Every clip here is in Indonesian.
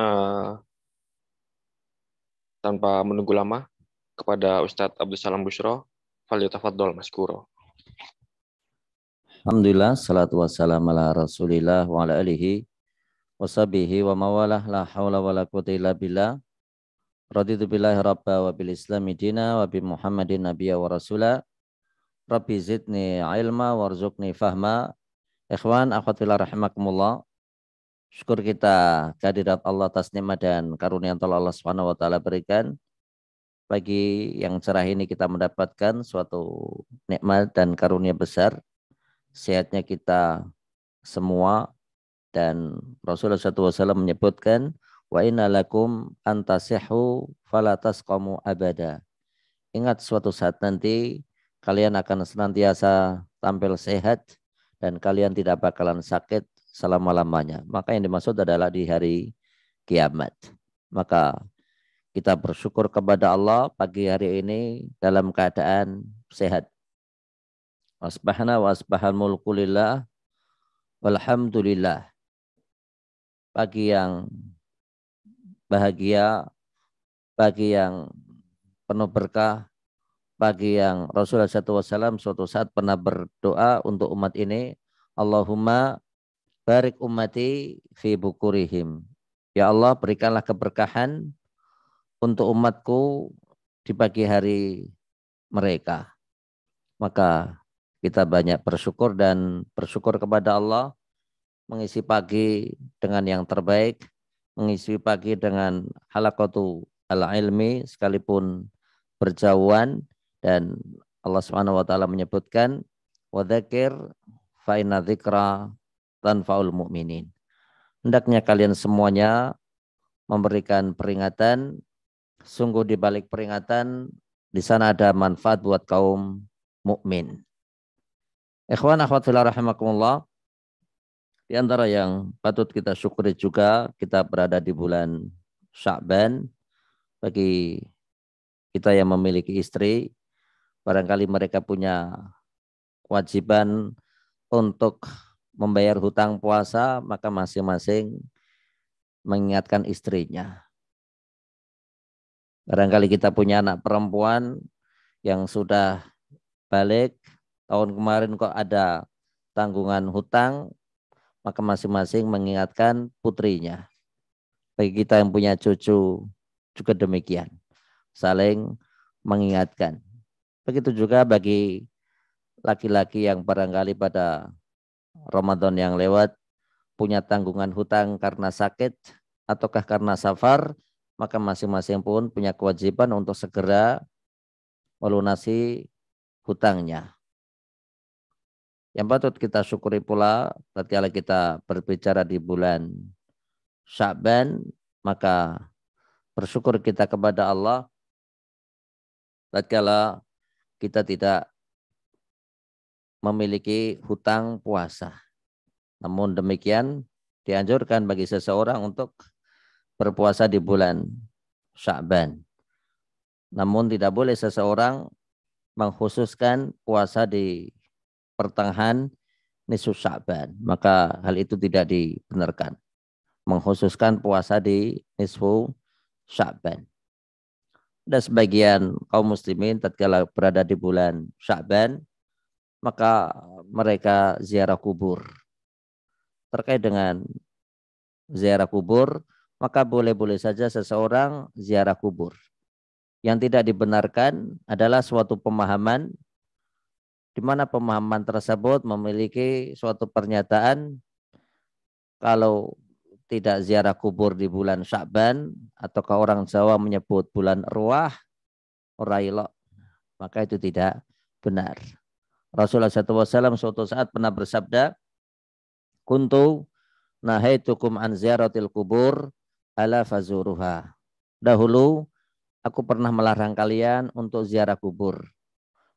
uh, tanpa menunggu lama kepada Ustadz Abdul Salam Bushro, Falyutafadol Mas Kuro. Alhamdulillah, salatu wassalam ala rasulillah wa ala alihi wa sabihi wa mawalah la hawla wa la quwata illa billah. Raditu billahi rabba wa bil islami dina wa bi muhammadin nabiyya wa rasulah. Rabbi zidni ilma warzukni fahma. Ikhwan akhwati la rahimakumullah. Syukur kita kehadirat Allah atas nikmat dan karunia yang telah Allah Subhanahu wa taala berikan. Pagi yang cerah ini kita mendapatkan suatu nikmat dan karunia besar. Sehatnya kita semua dan Rasulullah SAW menyebutkan wa inalakum antasihu falatas kamu abada. Ingat suatu saat nanti kalian akan senantiasa tampil sehat dan kalian tidak bakalan sakit selama-lamanya. Maka yang dimaksud adalah di hari kiamat. Maka kita bersyukur kepada Allah pagi hari ini dalam keadaan sehat. Wasbahna wasbahan mulkulillah walhamdulillah. Pagi yang bahagia, pagi yang penuh berkah, pagi yang Rasulullah SAW suatu saat pernah berdoa untuk umat ini, Allahumma barik ummati fi bukurihim. Ya Allah, berikanlah keberkahan untuk umatku di pagi hari mereka. Maka kita banyak bersyukur dan bersyukur kepada Allah mengisi pagi dengan yang terbaik, mengisi pagi dengan halakotu ala ilmi sekalipun berjauhan dan Allah Subhanahu wa taala menyebutkan wadzakir fa inna tanfaul mu'minin. Hendaknya kalian semuanya memberikan peringatan. Sungguh di balik peringatan, di sana ada manfaat buat kaum mukmin. Ikhwan akhwat rahimakumullah. Di antara yang patut kita syukuri juga, kita berada di bulan Sya'ban. Bagi kita yang memiliki istri, barangkali mereka punya kewajiban untuk membayar hutang puasa, maka masing-masing mengingatkan istrinya. Barangkali kita punya anak perempuan yang sudah balik, tahun kemarin kok ada tanggungan hutang, maka masing-masing mengingatkan putrinya. Bagi kita yang punya cucu juga demikian. Saling mengingatkan. Begitu juga bagi laki-laki yang barangkali pada Ramadan yang lewat punya tanggungan hutang karena sakit ataukah karena safar, maka masing-masing pun punya kewajiban untuk segera melunasi hutangnya. Yang patut kita syukuri pula Ketika kita berbicara di bulan Sya'ban, maka bersyukur kita kepada Allah tatkala kita tidak memiliki hutang puasa. Namun demikian dianjurkan bagi seseorang untuk berpuasa di bulan Sya'ban. Namun tidak boleh seseorang mengkhususkan puasa di pertengahan nisfu Sya'ban. Maka hal itu tidak dibenarkan. Mengkhususkan puasa di nisfu Sya'ban. Dan sebagian kaum muslimin tatkala berada di bulan Sya'ban maka mereka ziarah kubur. Terkait dengan ziarah kubur, maka boleh-boleh saja seseorang ziarah kubur. Yang tidak dibenarkan adalah suatu pemahaman di mana pemahaman tersebut memiliki suatu pernyataan kalau tidak ziarah kubur di bulan Syakban ke orang Jawa menyebut bulan Ruah, Railok, maka itu tidak benar. Rasulullah SAW suatu saat pernah bersabda, Kuntu nahaitukum an ziaratil kubur ala fazuruha. Dahulu aku pernah melarang kalian untuk ziarah kubur.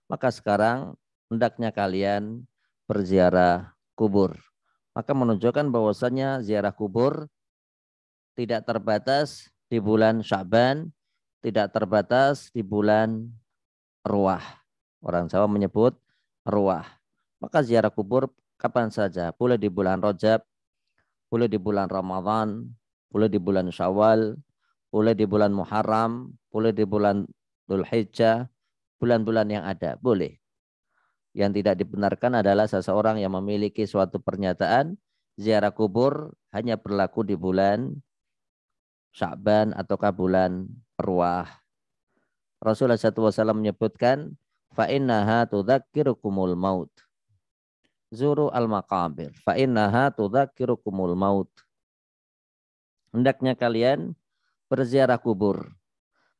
Maka sekarang hendaknya kalian berziarah kubur. Maka menunjukkan bahwasanya ziarah kubur tidak terbatas di bulan Syaban, tidak terbatas di bulan Ruah. Orang Jawa menyebut ruah. Maka ziarah kubur kapan saja, boleh di bulan Rajab, boleh di bulan Ramadan, boleh di bulan Syawal, boleh di bulan Muharram, boleh di bulan Dhul Hijjah, bulan-bulan yang ada, boleh. Yang tidak dibenarkan adalah seseorang yang memiliki suatu pernyataan ziarah kubur hanya berlaku di bulan Sya'ban ataukah bulan Ruah. Rasulullah SAW menyebutkan fa innaha tudzakkirukumul maut. Zuru al maqabir fa innaha tudzakkirukumul maut. Hendaknya kalian berziarah kubur.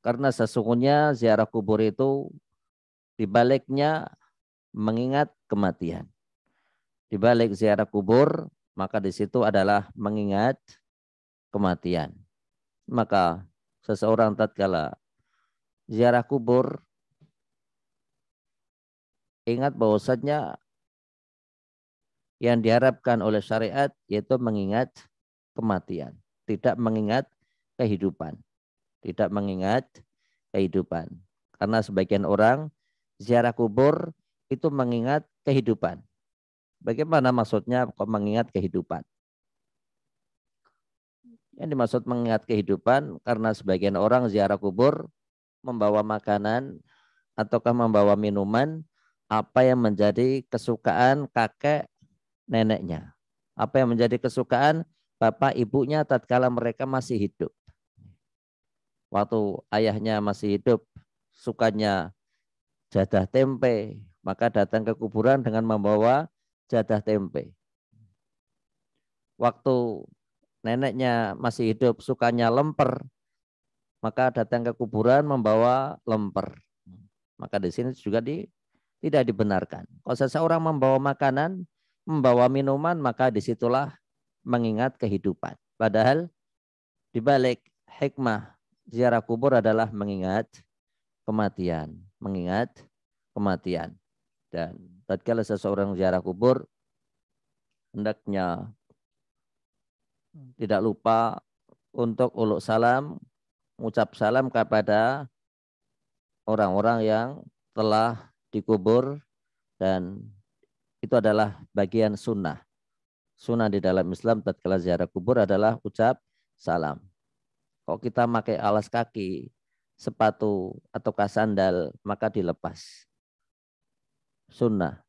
Karena sesungguhnya ziarah kubur itu dibaliknya mengingat kematian. Dibalik ziarah kubur, maka di situ adalah mengingat kematian. Maka seseorang tatkala ziarah kubur ingat bahwasanya yang diharapkan oleh syariat yaitu mengingat kematian, tidak mengingat kehidupan, tidak mengingat kehidupan. Karena sebagian orang ziarah kubur itu mengingat kehidupan. Bagaimana maksudnya kok mengingat kehidupan? Yang dimaksud mengingat kehidupan karena sebagian orang ziarah kubur membawa makanan ataukah membawa minuman apa yang menjadi kesukaan kakek neneknya. Apa yang menjadi kesukaan bapak ibunya tatkala mereka masih hidup. Waktu ayahnya masih hidup, sukanya jadah tempe, maka datang ke kuburan dengan membawa jadah tempe. Waktu neneknya masih hidup, sukanya lemper, maka datang ke kuburan membawa lemper. Maka di sini juga di tidak dibenarkan. Kalau seseorang membawa makanan, membawa minuman, maka disitulah mengingat kehidupan. Padahal dibalik hikmah ziarah kubur adalah mengingat kematian. Mengingat kematian. Dan tatkala seseorang ziarah kubur, hendaknya tidak lupa untuk uluk salam, mengucap salam kepada orang-orang yang telah dikubur dan itu adalah bagian sunnah. Sunnah di dalam Islam tatkala ziarah kubur adalah ucap salam. Kalau kita pakai alas kaki, sepatu atau sandal, maka dilepas. Sunnah.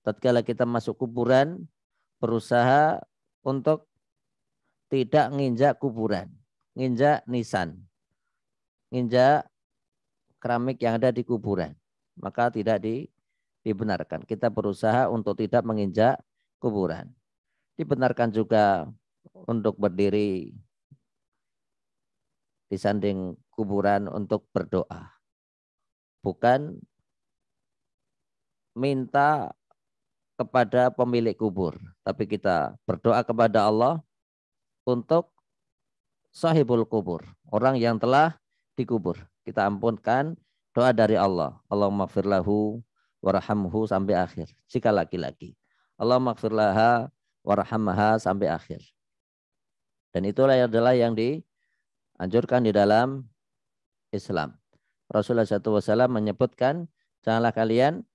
Tatkala kita masuk kuburan, berusaha untuk tidak nginjak kuburan, nginjak nisan, nginjak keramik yang ada di kuburan maka tidak di, dibenarkan. Kita berusaha untuk tidak menginjak kuburan. Dibenarkan juga untuk berdiri di sanding kuburan untuk berdoa. Bukan minta kepada pemilik kubur, tapi kita berdoa kepada Allah untuk sahibul kubur, orang yang telah dikubur. Kita ampunkan Doa dari Allah. Allah firlahu warhamhu sampai akhir. Jika laki-laki. Allah firlaha warhamha sampai akhir. Dan itulah yang adalah yang dianjurkan di dalam Islam. Rasulullah SAW menyebutkan, janganlah kalian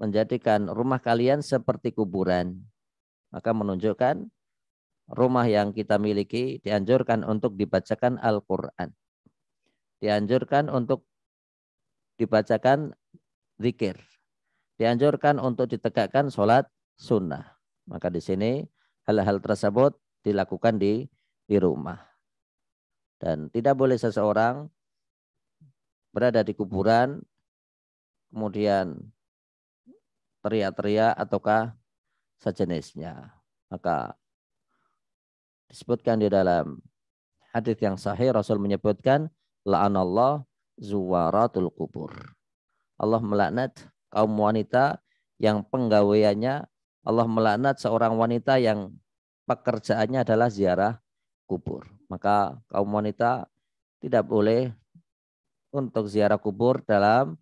menjadikan rumah kalian seperti kuburan. Maka menunjukkan rumah yang kita miliki dianjurkan untuk dibacakan Al-Quran. Dianjurkan untuk dibacakan zikir. Dianjurkan untuk ditegakkan sholat sunnah. Maka di sini hal-hal tersebut dilakukan di di rumah. Dan tidak boleh seseorang berada di kuburan kemudian teriak-teriak ataukah sejenisnya. Maka disebutkan di dalam hadis yang sahih Rasul menyebutkan la'anallah zuwaratul kubur. Allah melaknat kaum wanita yang penggaweannya Allah melaknat seorang wanita yang pekerjaannya adalah ziarah kubur. Maka kaum wanita tidak boleh untuk ziarah kubur dalam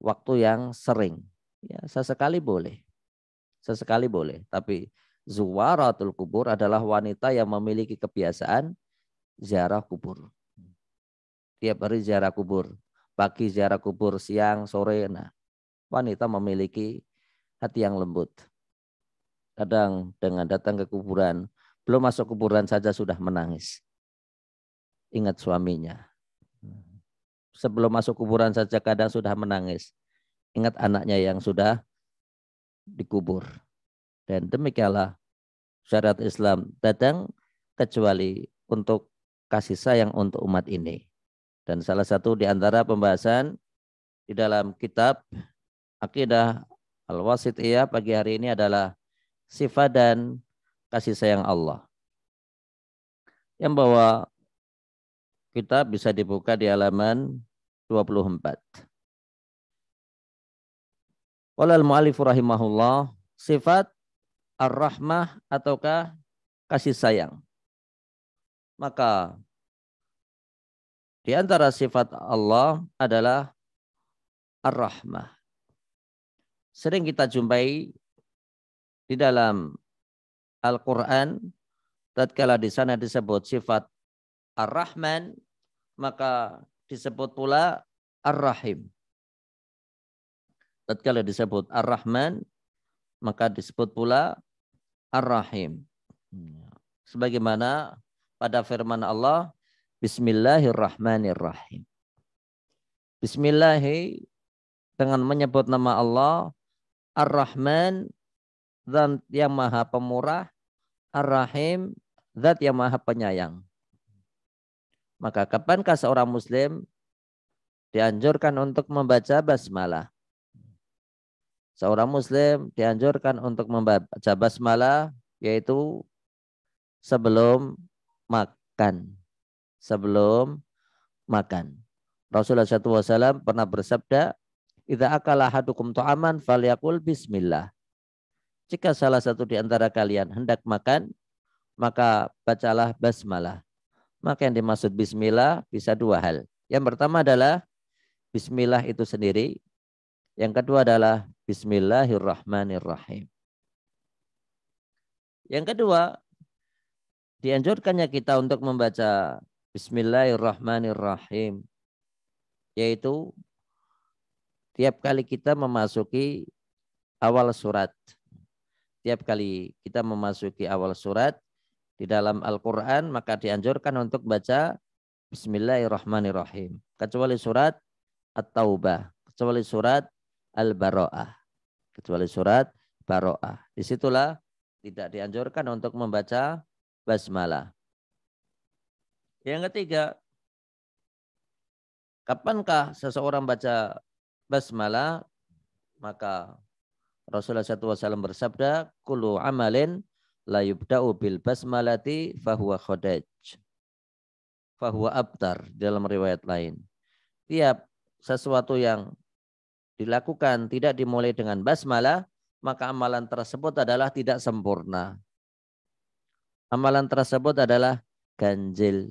waktu yang sering. Ya, sesekali boleh. Sesekali boleh, tapi zuwaratul kubur adalah wanita yang memiliki kebiasaan ziarah kubur. Tiap hari ziarah kubur. Pagi ziarah kubur, siang, sore. Nah, wanita memiliki hati yang lembut. Kadang dengan datang ke kuburan, belum masuk kuburan saja sudah menangis. Ingat suaminya. Sebelum masuk kuburan saja kadang sudah menangis. Ingat anaknya yang sudah dikubur. Dan demikianlah syariat Islam datang kecuali untuk kasih sayang untuk umat ini. Dan salah satu di antara pembahasan di dalam kitab Akidah Al-Wasitiyah pagi hari ini adalah sifat dan kasih sayang Allah. Yang bahwa kitab bisa dibuka di halaman 24. Walal mu'alifu rahimahullah sifat ar-rahmah ataukah kasih sayang. Maka di antara sifat Allah adalah Ar-Rahmah. Sering kita jumpai di dalam Al-Quran, tatkala di sana disebut sifat Ar-Rahman, maka disebut pula Ar-Rahim. Tatkala disebut Ar-Rahman, maka disebut pula Ar-Rahim. Hmm. Sebagaimana pada firman Allah, Bismillahirrahmanirrahim. Bismillahi dengan menyebut nama Allah Ar-Rahman dan yang maha pemurah Ar-Rahim zat yang maha penyayang. Maka kapankah seorang muslim dianjurkan untuk membaca basmalah? Seorang muslim dianjurkan untuk membaca basmalah yaitu sebelum makan sebelum makan. Rasulullah SAW pernah bersabda, "Idza akala ahadukum ta'aman falyakul bismillah." Jika salah satu di antara kalian hendak makan, maka bacalah basmalah. Maka yang dimaksud bismillah bisa dua hal. Yang pertama adalah bismillah itu sendiri. Yang kedua adalah bismillahirrahmanirrahim. Yang kedua, dianjurkannya kita untuk membaca Bismillahirrahmanirrahim. Yaitu tiap kali kita memasuki awal surat. Tiap kali kita memasuki awal surat di dalam Al-Qur'an maka dianjurkan untuk baca Bismillahirrahmanirrahim. Kecuali surat At-Taubah, kecuali surat Al-Baro'ah, kecuali surat Baro'ah. Disitulah tidak dianjurkan untuk membaca basmalah. Yang ketiga, kapankah seseorang baca basmalah? Maka Rasulullah SAW bersabda, Kulu amalin la yubda'u bil basmalati fahuwa khodaj. Fahuwa abtar dalam riwayat lain. Tiap sesuatu yang dilakukan tidak dimulai dengan basmalah, maka amalan tersebut adalah tidak sempurna. Amalan tersebut adalah ganjil.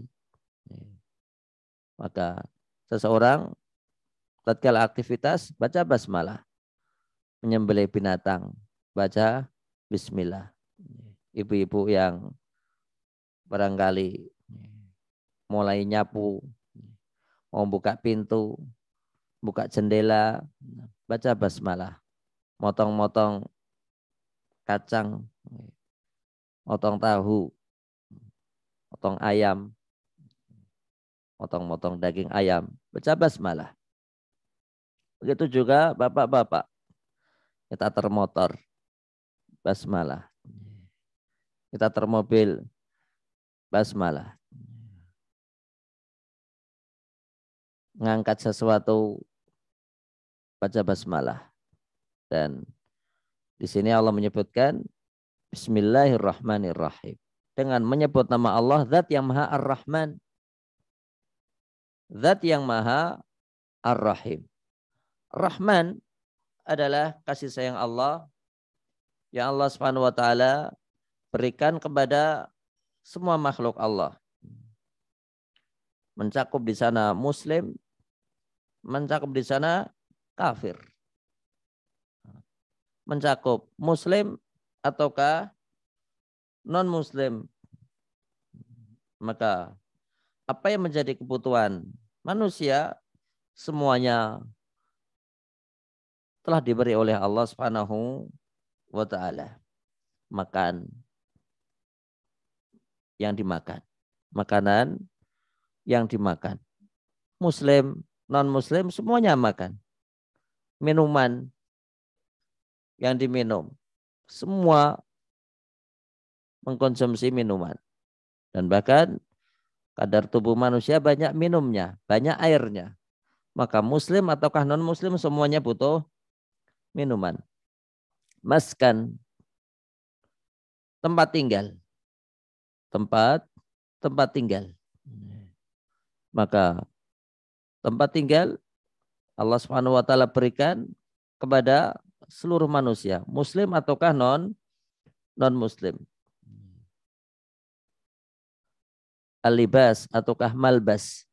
Maka seseorang tatkala aktivitas baca basmalah. Menyembelih binatang baca bismillah. Ibu-ibu yang barangkali mulai nyapu, mau buka pintu, buka jendela, baca basmalah. Motong-motong kacang, motong tahu, motong ayam, motong-motong daging ayam, baca basmalah. Begitu juga bapak-bapak, kita termotor, basmalah. Kita termobil, basmalah. Ngangkat sesuatu, baca basmalah. Dan di sini Allah menyebutkan Bismillahirrahmanirrahim. Dengan menyebut nama Allah, zat yang maha ar-Rahman, Zat yang maha Ar-Rahim. Rahman adalah kasih sayang Allah yang Allah Subhanahu wa taala berikan kepada semua makhluk Allah. Mencakup di sana muslim, mencakup di sana kafir. Mencakup muslim ataukah non muslim. Maka apa yang menjadi kebutuhan manusia semuanya telah diberi oleh Allah Subhanahu wa taala. Makan yang dimakan, makanan yang dimakan. Muslim, non muslim semuanya makan. Minuman yang diminum. Semua mengkonsumsi minuman. Dan bahkan Kadar tubuh manusia banyak minumnya, banyak airnya. Maka muslim ataukah non-muslim semuanya butuh minuman. Maskan, tempat tinggal. Tempat, tempat tinggal. Maka tempat tinggal Allah Subhanahu wa taala berikan kepada seluruh manusia, muslim ataukah non non muslim. Alibas ataukah malbas?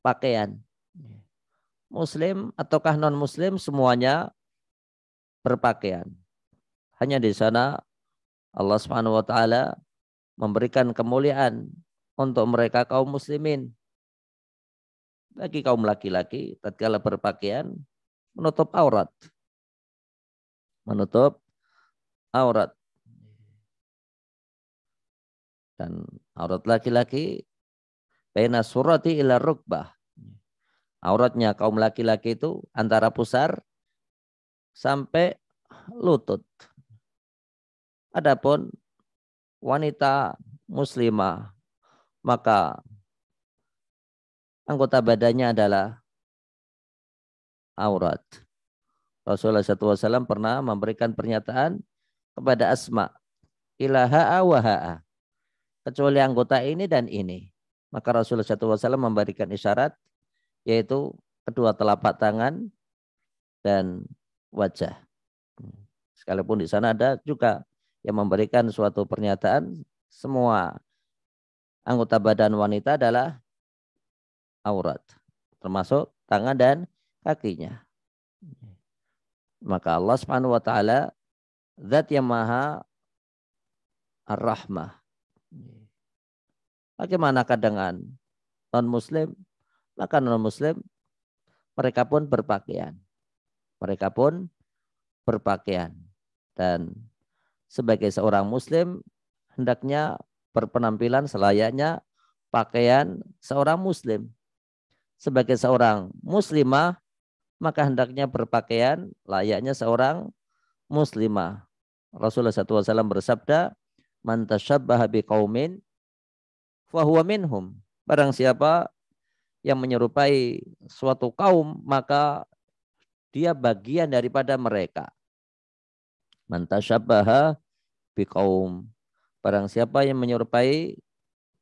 Pakaian. Ya. Muslim ataukah non-muslim semuanya berpakaian. Hanya di sana Allah Subhanahu wa taala memberikan kemuliaan untuk mereka kaum muslimin. Bagi kaum laki-laki tatkala berpakaian menutup aurat. Menutup aurat. Ya. Dan aurat laki-laki Baina surati ila rukbah. Auratnya kaum laki-laki itu antara pusar sampai lutut. Adapun wanita muslimah maka anggota badannya adalah aurat. Rasulullah SAW pernah memberikan pernyataan kepada Asma, ilaha awaha, Kecuali anggota ini dan ini. Maka Rasulullah SAW memberikan isyarat yaitu kedua telapak tangan dan wajah. Sekalipun di sana ada juga yang memberikan suatu pernyataan semua anggota badan wanita adalah aurat termasuk tangan dan kakinya. Maka Allah Subhanahu wa taala zat yang maha ar-rahmah Bagaimanakah dengan non-muslim? Maka non-muslim mereka pun berpakaian. Mereka pun berpakaian. Dan sebagai seorang muslim hendaknya berpenampilan selayaknya pakaian seorang muslim. Sebagai seorang muslimah maka hendaknya berpakaian layaknya seorang muslimah. Rasulullah SAW bersabda, "Man biqaumin fahuwa minhum. Barang siapa yang menyerupai suatu kaum, maka dia bagian daripada mereka. Mantasyabaha biqaum. Barang siapa yang menyerupai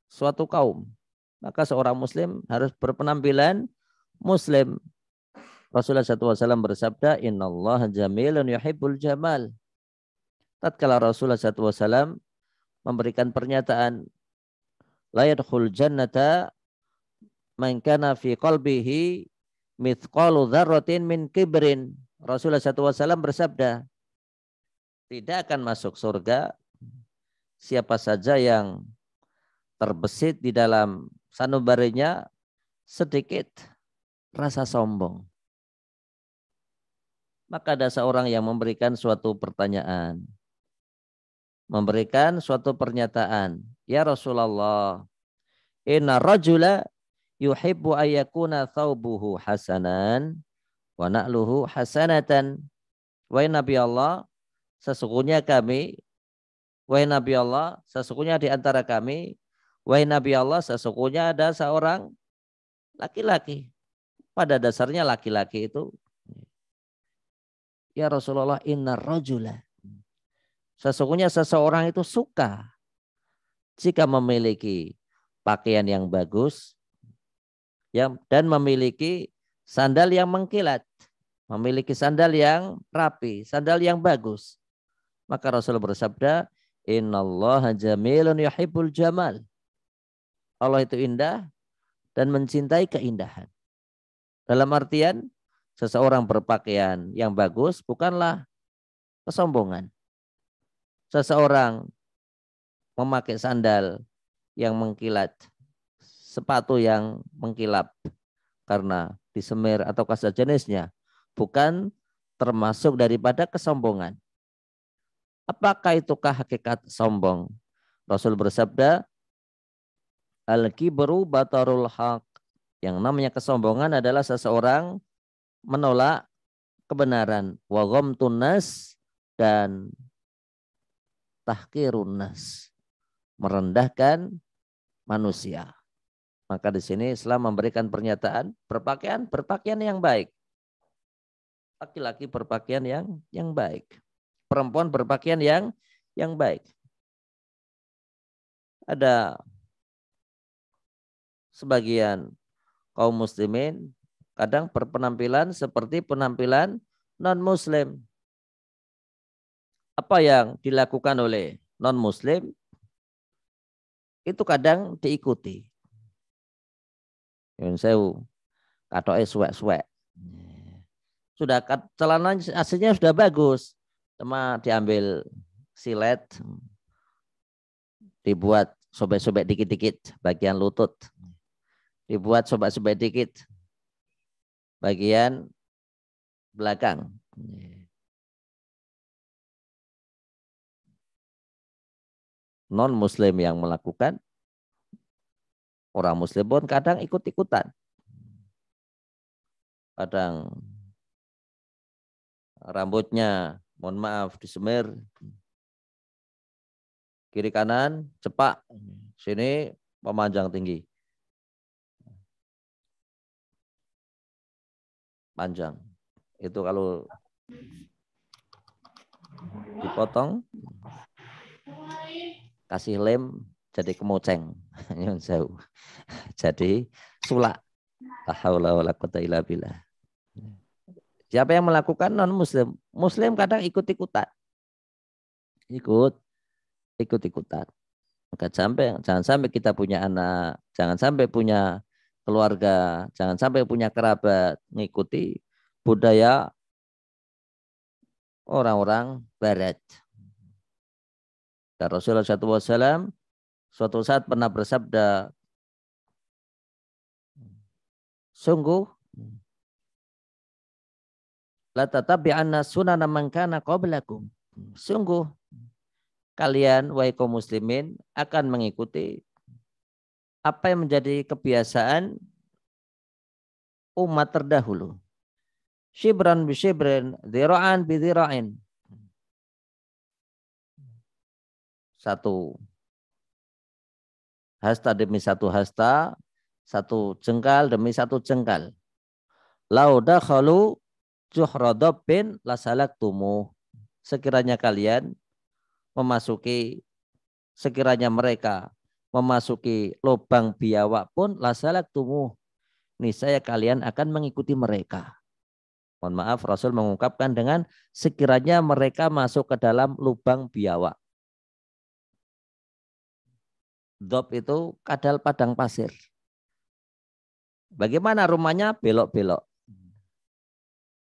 suatu kaum, maka seorang muslim harus berpenampilan muslim. Rasulullah SAW bersabda, Inna jamilun yuhibbul jamal. Tatkala Rasulullah SAW memberikan pernyataan la yadkhul jannata man kana fi qalbihi mithqalu dzarratin min kibrin. Rasulullah SAW bersabda, tidak akan masuk surga siapa saja yang terbesit di dalam sanubarinya sedikit rasa sombong. Maka ada seorang yang memberikan suatu pertanyaan memberikan suatu pernyataan. Ya Rasulullah, inna rajula yuhibbu ayyakuna thawbuhu hasanan wa na'luhu hasanatan. Wahai Nabi Allah, sesungguhnya kami, wahai Nabi Allah, sesungguhnya di antara kami, wahai Nabi Allah, sesungguhnya ada seorang laki-laki. Pada dasarnya laki-laki itu ya Rasulullah inna rajula Sesungguhnya seseorang itu suka jika memiliki pakaian yang bagus ya, dan memiliki sandal yang mengkilat, memiliki sandal yang rapi, sandal yang bagus. Maka Rasul bersabda, Innallaha jamilun yuhibbul jamal. Allah itu indah dan mencintai keindahan. Dalam artian, seseorang berpakaian yang bagus bukanlah kesombongan seseorang memakai sandal yang mengkilat, sepatu yang mengkilap karena disemir atau kasar jenisnya, bukan termasuk daripada kesombongan. Apakah itukah hakikat sombong? Rasul bersabda, Al-kibru batarul haq. Yang namanya kesombongan adalah seseorang menolak kebenaran. Wa tunas dan tahkirun nas. Merendahkan manusia. Maka di sini Islam memberikan pernyataan berpakaian berpakaian yang baik. Laki-laki berpakaian yang yang baik. Perempuan berpakaian yang yang baik. Ada sebagian kaum muslimin kadang berpenampilan seperti penampilan non muslim apa yang dilakukan oleh non-muslim itu kadang diikuti. Yang saya katoke suwek-suwek. Sudah celana aslinya sudah bagus, cuma diambil silet, dibuat sobek-sobek dikit-dikit bagian lutut, dibuat sobek-sobek dikit bagian belakang. non muslim yang melakukan orang muslim pun kadang ikut-ikutan kadang rambutnya mohon maaf disemir kiri kanan cepak sini pemanjang tinggi panjang itu kalau dipotong kasih lem jadi kemoceng nyun jadi sulak la siapa yang melakukan non muslim muslim kadang ikut-ikutan ikut ikut-ikutan maka sampai jangan sampai kita punya anak jangan sampai punya keluarga jangan sampai punya kerabat mengikuti budaya orang-orang barat dan Rasulullah SAW suatu saat pernah bersabda, sungguh la anna sunana man kana qablakum. Sungguh kalian wahai kaum muslimin akan mengikuti apa yang menjadi kebiasaan umat terdahulu. Shibran bi shibran, ziraan bi zirain satu hasta demi satu hasta, satu jengkal demi satu jengkal. Lauda dakhalu juhradabin lasalak tumuh. Sekiranya kalian memasuki, sekiranya mereka memasuki lubang biawak pun lasalak tumuh. Niscaya kalian akan mengikuti mereka. Mohon maaf, Rasul mengungkapkan dengan sekiranya mereka masuk ke dalam lubang biawak. Dop itu kadal padang pasir. Bagaimana rumahnya? Belok-belok.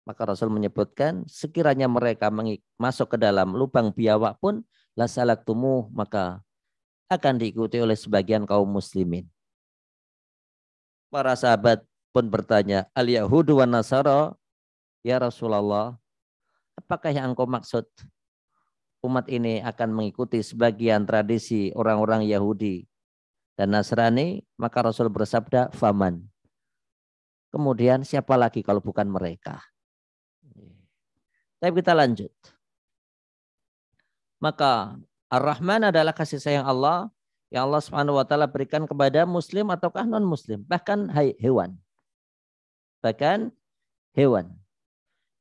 Maka Rasul menyebutkan, sekiranya mereka masuk ke dalam lubang biawak pun, lasalak tumuh, maka akan diikuti oleh sebagian kaum muslimin. Para sahabat pun bertanya, Al-Yahudu wa Nasara, Ya Rasulullah, apakah yang engkau maksud? umat ini akan mengikuti sebagian tradisi orang-orang Yahudi dan Nasrani, maka Rasul bersabda, "Faman." Kemudian siapa lagi kalau bukan mereka? Tapi kita lanjut. Maka Ar-Rahman adalah kasih sayang Allah yang Allah Subhanahu wa taala berikan kepada muslim ataukah non muslim, bahkan hewan. Bahkan hewan.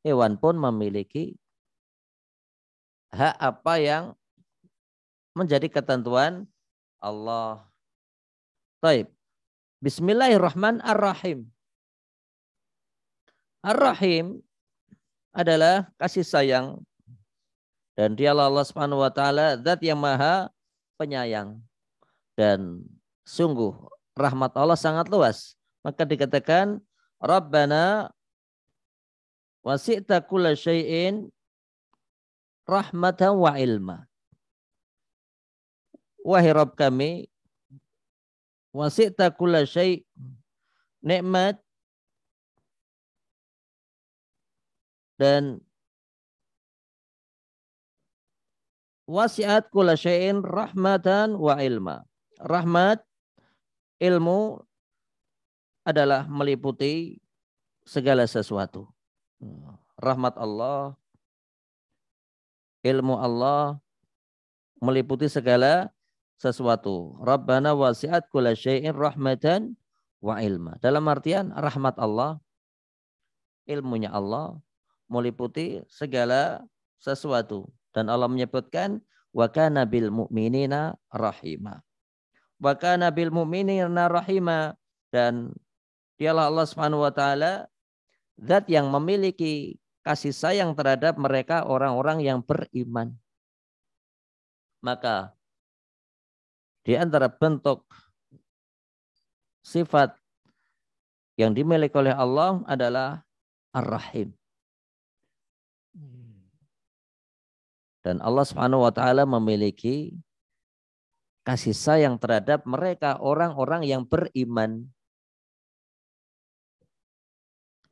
Hewan pun memiliki hak apa yang menjadi ketentuan Allah. Taib. Bismillahirrahmanirrahim. Ar-Rahim adalah kasih sayang dan dialah Allah Subhanahu wa taala zat yang maha penyayang. Dan sungguh rahmat Allah sangat luas. Maka dikatakan Rabbana wasi'ta kulla rahmatan wa ilma. Wahai Rabb kami, wasi'ta kulla syai' nikmat dan wasiat kulla syai'in rahmatan wa ilma. Rahmat ilmu adalah meliputi segala sesuatu. Hmm. Rahmat Allah ilmu Allah meliputi segala sesuatu. Rabbana wasi'at kula syai'in rahmatan wa ilma. Dalam artian rahmat Allah, ilmunya Allah meliputi segala sesuatu dan Allah menyebutkan wa kana bil mu'minina rahima. Wa kana bil mu'minina rahima dan dialah Allah Subhanahu wa taala zat yang memiliki kasih sayang terhadap mereka orang-orang yang beriman. Maka di antara bentuk sifat yang dimiliki oleh Allah adalah Ar-Rahim. Dan Allah Subhanahu wa taala memiliki kasih sayang terhadap mereka orang-orang yang beriman.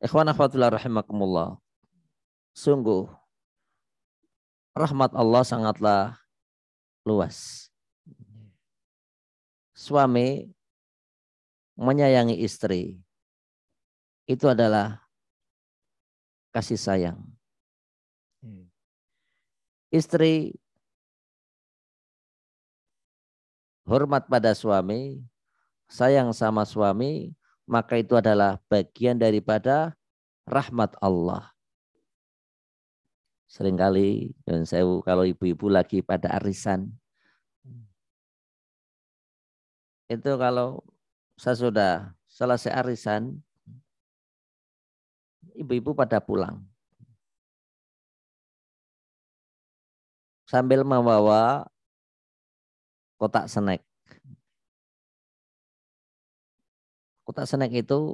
Ikhwan akhwatullah rahimakumullah. Sungguh, rahmat Allah sangatlah luas. Suami menyayangi istri itu adalah kasih sayang. Istri hormat pada suami, sayang sama suami, maka itu adalah bagian daripada rahmat Allah. Seringkali dan saya kalau ibu-ibu lagi pada arisan itu kalau saya sudah selesai arisan ibu-ibu pada pulang sambil membawa kotak snack. Kotak snack itu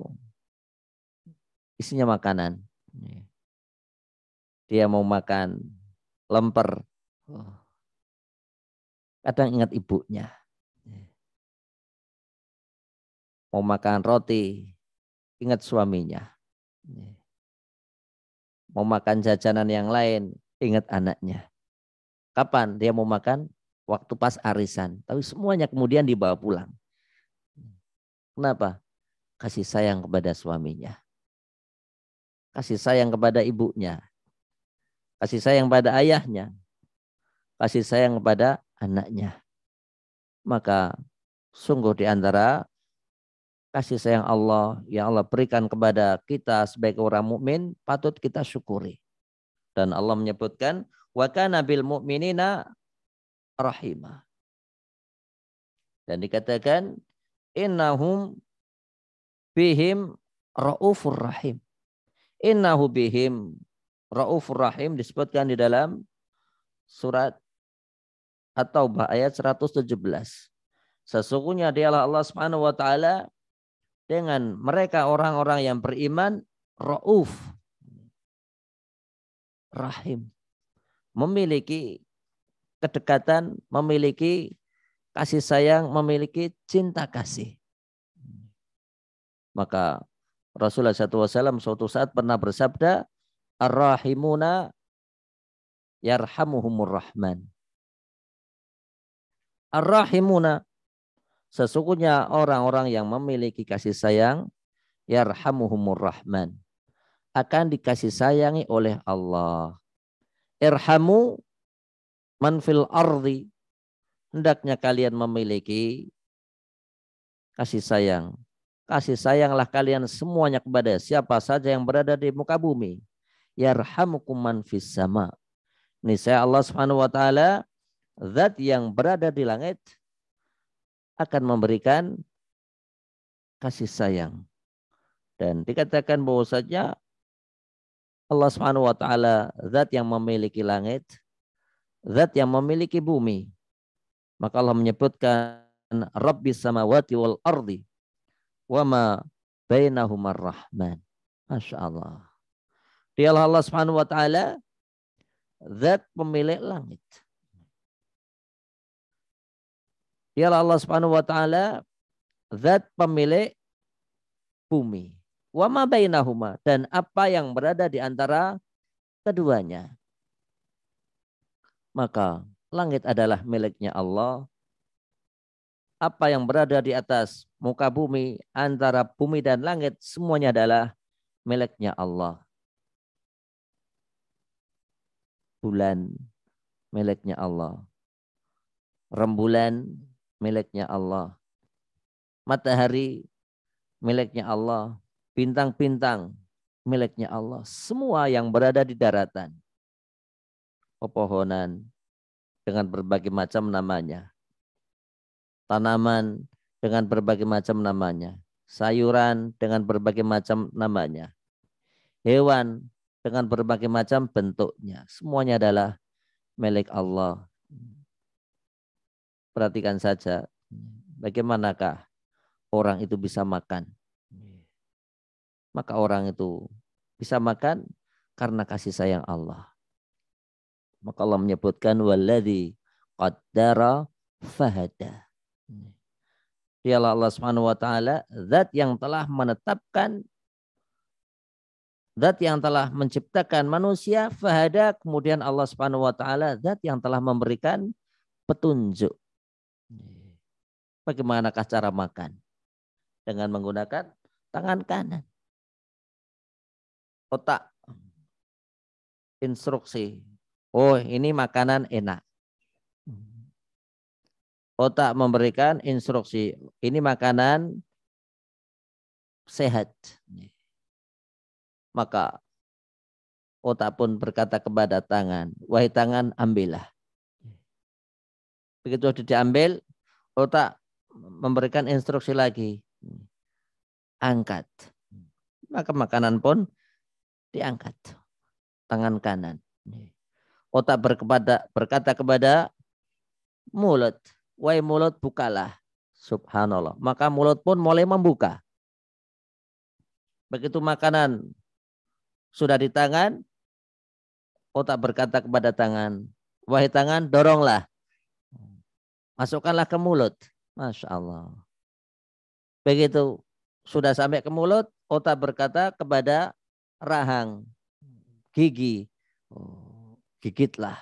isinya makanan. Dia mau makan lemper. Oh. Kadang ingat ibunya. Mau makan roti, ingat suaminya. Mau makan jajanan yang lain, ingat anaknya. Kapan dia mau makan? Waktu pas arisan. Tapi semuanya kemudian dibawa pulang. Kenapa? Kasih sayang kepada suaminya. Kasih sayang kepada ibunya. Kasih sayang pada ayahnya. Kasih sayang kepada anaknya. Maka sungguh di antara kasih sayang Allah yang Allah berikan kepada kita sebagai orang mukmin patut kita syukuri. Dan Allah menyebutkan wa kana bil mu'minina rahimah. Dan dikatakan innahum bihim raufur rahim. Innahu bihim Raufur Rahim disebutkan di dalam surat At-Taubah ayat 117. Sesungguhnya dialah Allah Subhanahu wa taala dengan mereka orang-orang yang beriman rauf rahim memiliki kedekatan, memiliki kasih sayang, memiliki cinta kasih. Maka Rasulullah SAW suatu saat pernah bersabda, Ar-Rahimuna yarhamuhumur Rahman. Ar-Rahimuna sesungguhnya orang-orang yang memiliki kasih sayang yarhamuhumur Rahman akan dikasih sayangi oleh Allah. Irhamu man fil ardi hendaknya kalian memiliki kasih sayang. Kasih sayanglah kalian semuanya kepada siapa saja yang berada di muka bumi yarhamukum man fis sama. Niscaya Allah Subhanahu wa taala zat yang berada di langit akan memberikan kasih sayang. Dan dikatakan bahwasanya Allah Subhanahu wa taala zat yang memiliki langit, zat yang memiliki bumi. Maka Allah menyebutkan Rabbis samawati wal ardi wa ma bainahumar rahman. Masya Allah. Dialah Allah Subhanahu wa taala zat pemilik langit. Dialah Allah Subhanahu wa taala zat pemilik bumi. Wa ma bainahuma dan apa yang berada di antara keduanya. Maka langit adalah miliknya Allah. Apa yang berada di atas muka bumi antara bumi dan langit semuanya adalah miliknya Allah. bulan miliknya Allah. Rembulan miliknya Allah. Matahari miliknya Allah. Bintang-bintang miliknya Allah. Semua yang berada di daratan. Pepohonan dengan berbagai macam namanya. Tanaman dengan berbagai macam namanya. Sayuran dengan berbagai macam namanya. Hewan dengan berbagai macam bentuknya. Semuanya adalah milik Allah. Perhatikan saja bagaimanakah orang itu bisa makan. Maka orang itu bisa makan karena kasih sayang Allah. Maka Allah menyebutkan waladhi qaddara fahada. Dialah Allah Subhanahu wa taala zat yang telah menetapkan zat yang telah menciptakan manusia fahada kemudian Allah Subhanahu wa taala zat yang telah memberikan petunjuk bagaimanakah cara makan dengan menggunakan tangan kanan otak instruksi oh ini makanan enak otak memberikan instruksi ini makanan sehat maka otak pun berkata kepada tangan, wahai tangan ambillah. Begitu sudah diambil, otak memberikan instruksi lagi. Angkat. Maka makanan pun diangkat. Tangan kanan. Otak berkepada, berkata kepada mulut. Wahai mulut bukalah. Subhanallah. Maka mulut pun mulai membuka. Begitu makanan sudah di tangan, otak berkata kepada tangan, wahai tangan, doronglah. Masukkanlah ke mulut. Masya Allah. Begitu sudah sampai ke mulut, otak berkata kepada rahang, gigi. Oh, gigitlah.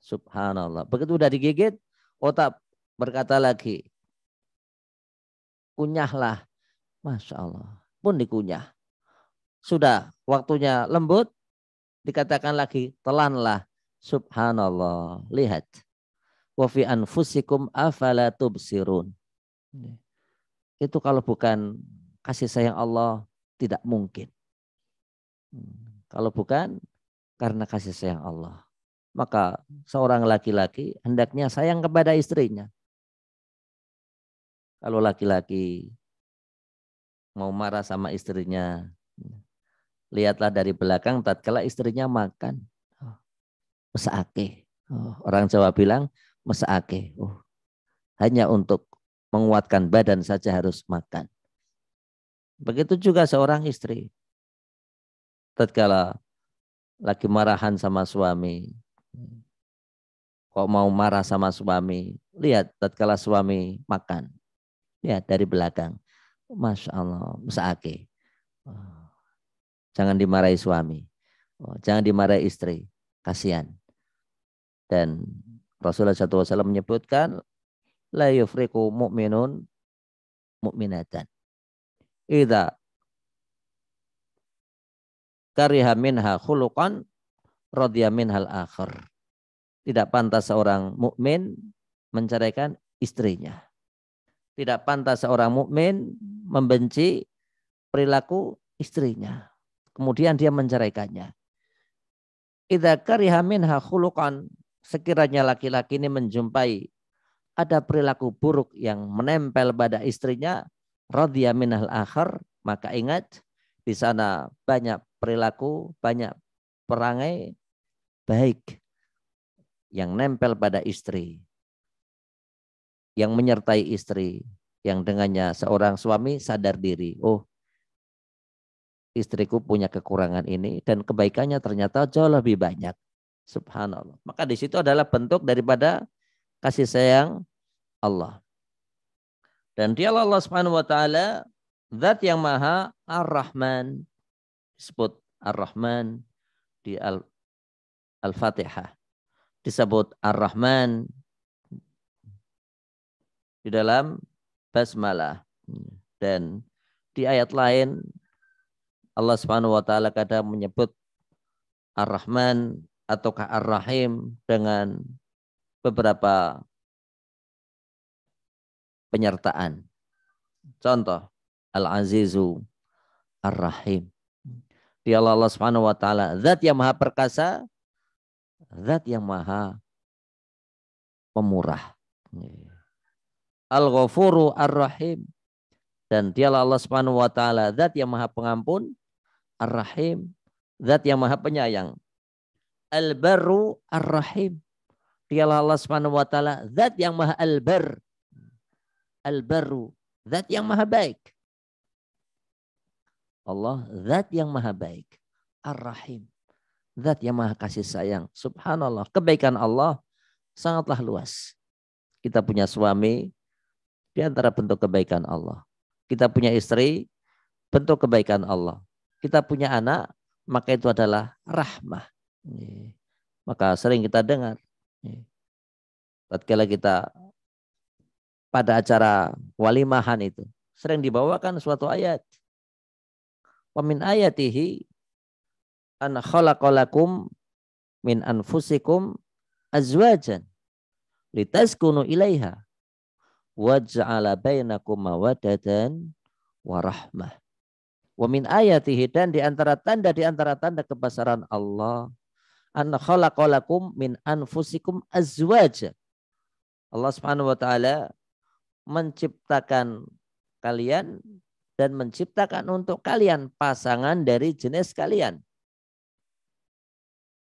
Subhanallah. Begitu sudah digigit, otak berkata lagi, kunyahlah. Masya Allah. Pun dikunyah sudah waktunya lembut, dikatakan lagi telanlah. Subhanallah. Lihat. Wa fi anfusikum afala tubsirun. Itu kalau bukan kasih sayang Allah tidak mungkin. Kalau bukan karena kasih sayang Allah. Maka seorang laki-laki hendaknya sayang kepada istrinya. Kalau laki-laki mau marah sama istrinya, Lihatlah dari belakang tatkala istrinya makan. Oh, mesake. Oh, orang Jawa bilang mesake. Oh, hanya untuk menguatkan badan saja harus makan. Begitu juga seorang istri. Tatkala lagi marahan sama suami. Kok mau marah sama suami? Lihat tatkala suami makan. Lihat dari belakang. Masya Allah, mesake. Jangan dimarahi suami. Oh, jangan dimarahi istri. Kasihan. Dan Rasulullah SAW menyebutkan, La yufriku mu'minun mu'minatan. Ida kariha minha khuluqan radhiya minhal akhir. Tidak pantas seorang mukmin menceraikan istrinya. Tidak pantas seorang mukmin membenci perilaku istrinya. Kemudian dia menceraikannya. Idza kariha minha khuluqan sekiranya laki-laki ini menjumpai ada perilaku buruk yang menempel pada istrinya radhiya minal akhar maka ingat di sana banyak perilaku banyak perangai baik yang nempel pada istri yang menyertai istri yang dengannya seorang suami sadar diri oh istriku punya kekurangan ini dan kebaikannya ternyata jauh lebih banyak. Subhanallah. Maka di situ adalah bentuk daripada kasih sayang Allah. Dan dialah Allah Subhanahu wa taala zat yang maha Ar-Rahman. Disebut Ar-Rahman di Al- Al-Fatihah. Disebut Ar-Rahman di dalam basmalah dan di ayat lain Allah Subhanahu wa taala kadang menyebut Ar-Rahman ataukah Ar-Rahim dengan beberapa penyertaan. Contoh Al-Azizu Ar-Rahim. Dia Allah, Allah Subhanahu wa taala, zat yang maha perkasa, zat yang maha pemurah. Al-Ghafuru Ar-Rahim dan dialah Allah Subhanahu wa taala zat yang maha pengampun Ar-Rahim. Zat yang maha penyayang. al baru Ar-Rahim. Dialah Allah Subhanahu wa taala zat yang maha al-bar. al baru zat yang maha baik. Allah zat yang maha baik. Ar-Rahim. Zat yang maha kasih sayang. Subhanallah. Kebaikan Allah sangatlah luas. Kita punya suami di antara bentuk kebaikan Allah. Kita punya istri bentuk kebaikan Allah kita punya anak, maka itu adalah rahmah. Maka sering kita dengar. Tatkala kita pada acara walimahan itu, sering dibawakan suatu ayat. Wamin ayatihi an khalaqalakum min anfusikum azwajan litaskunu ilaiha waj'ala bainakum mawaddatan warahmah. Wa min ayatihi dan di antara tanda di antara tanda kebesaran Allah an khalaqalakum min anfusikum azwaj. Allah Subhanahu wa taala menciptakan kalian dan menciptakan untuk kalian pasangan dari jenis kalian.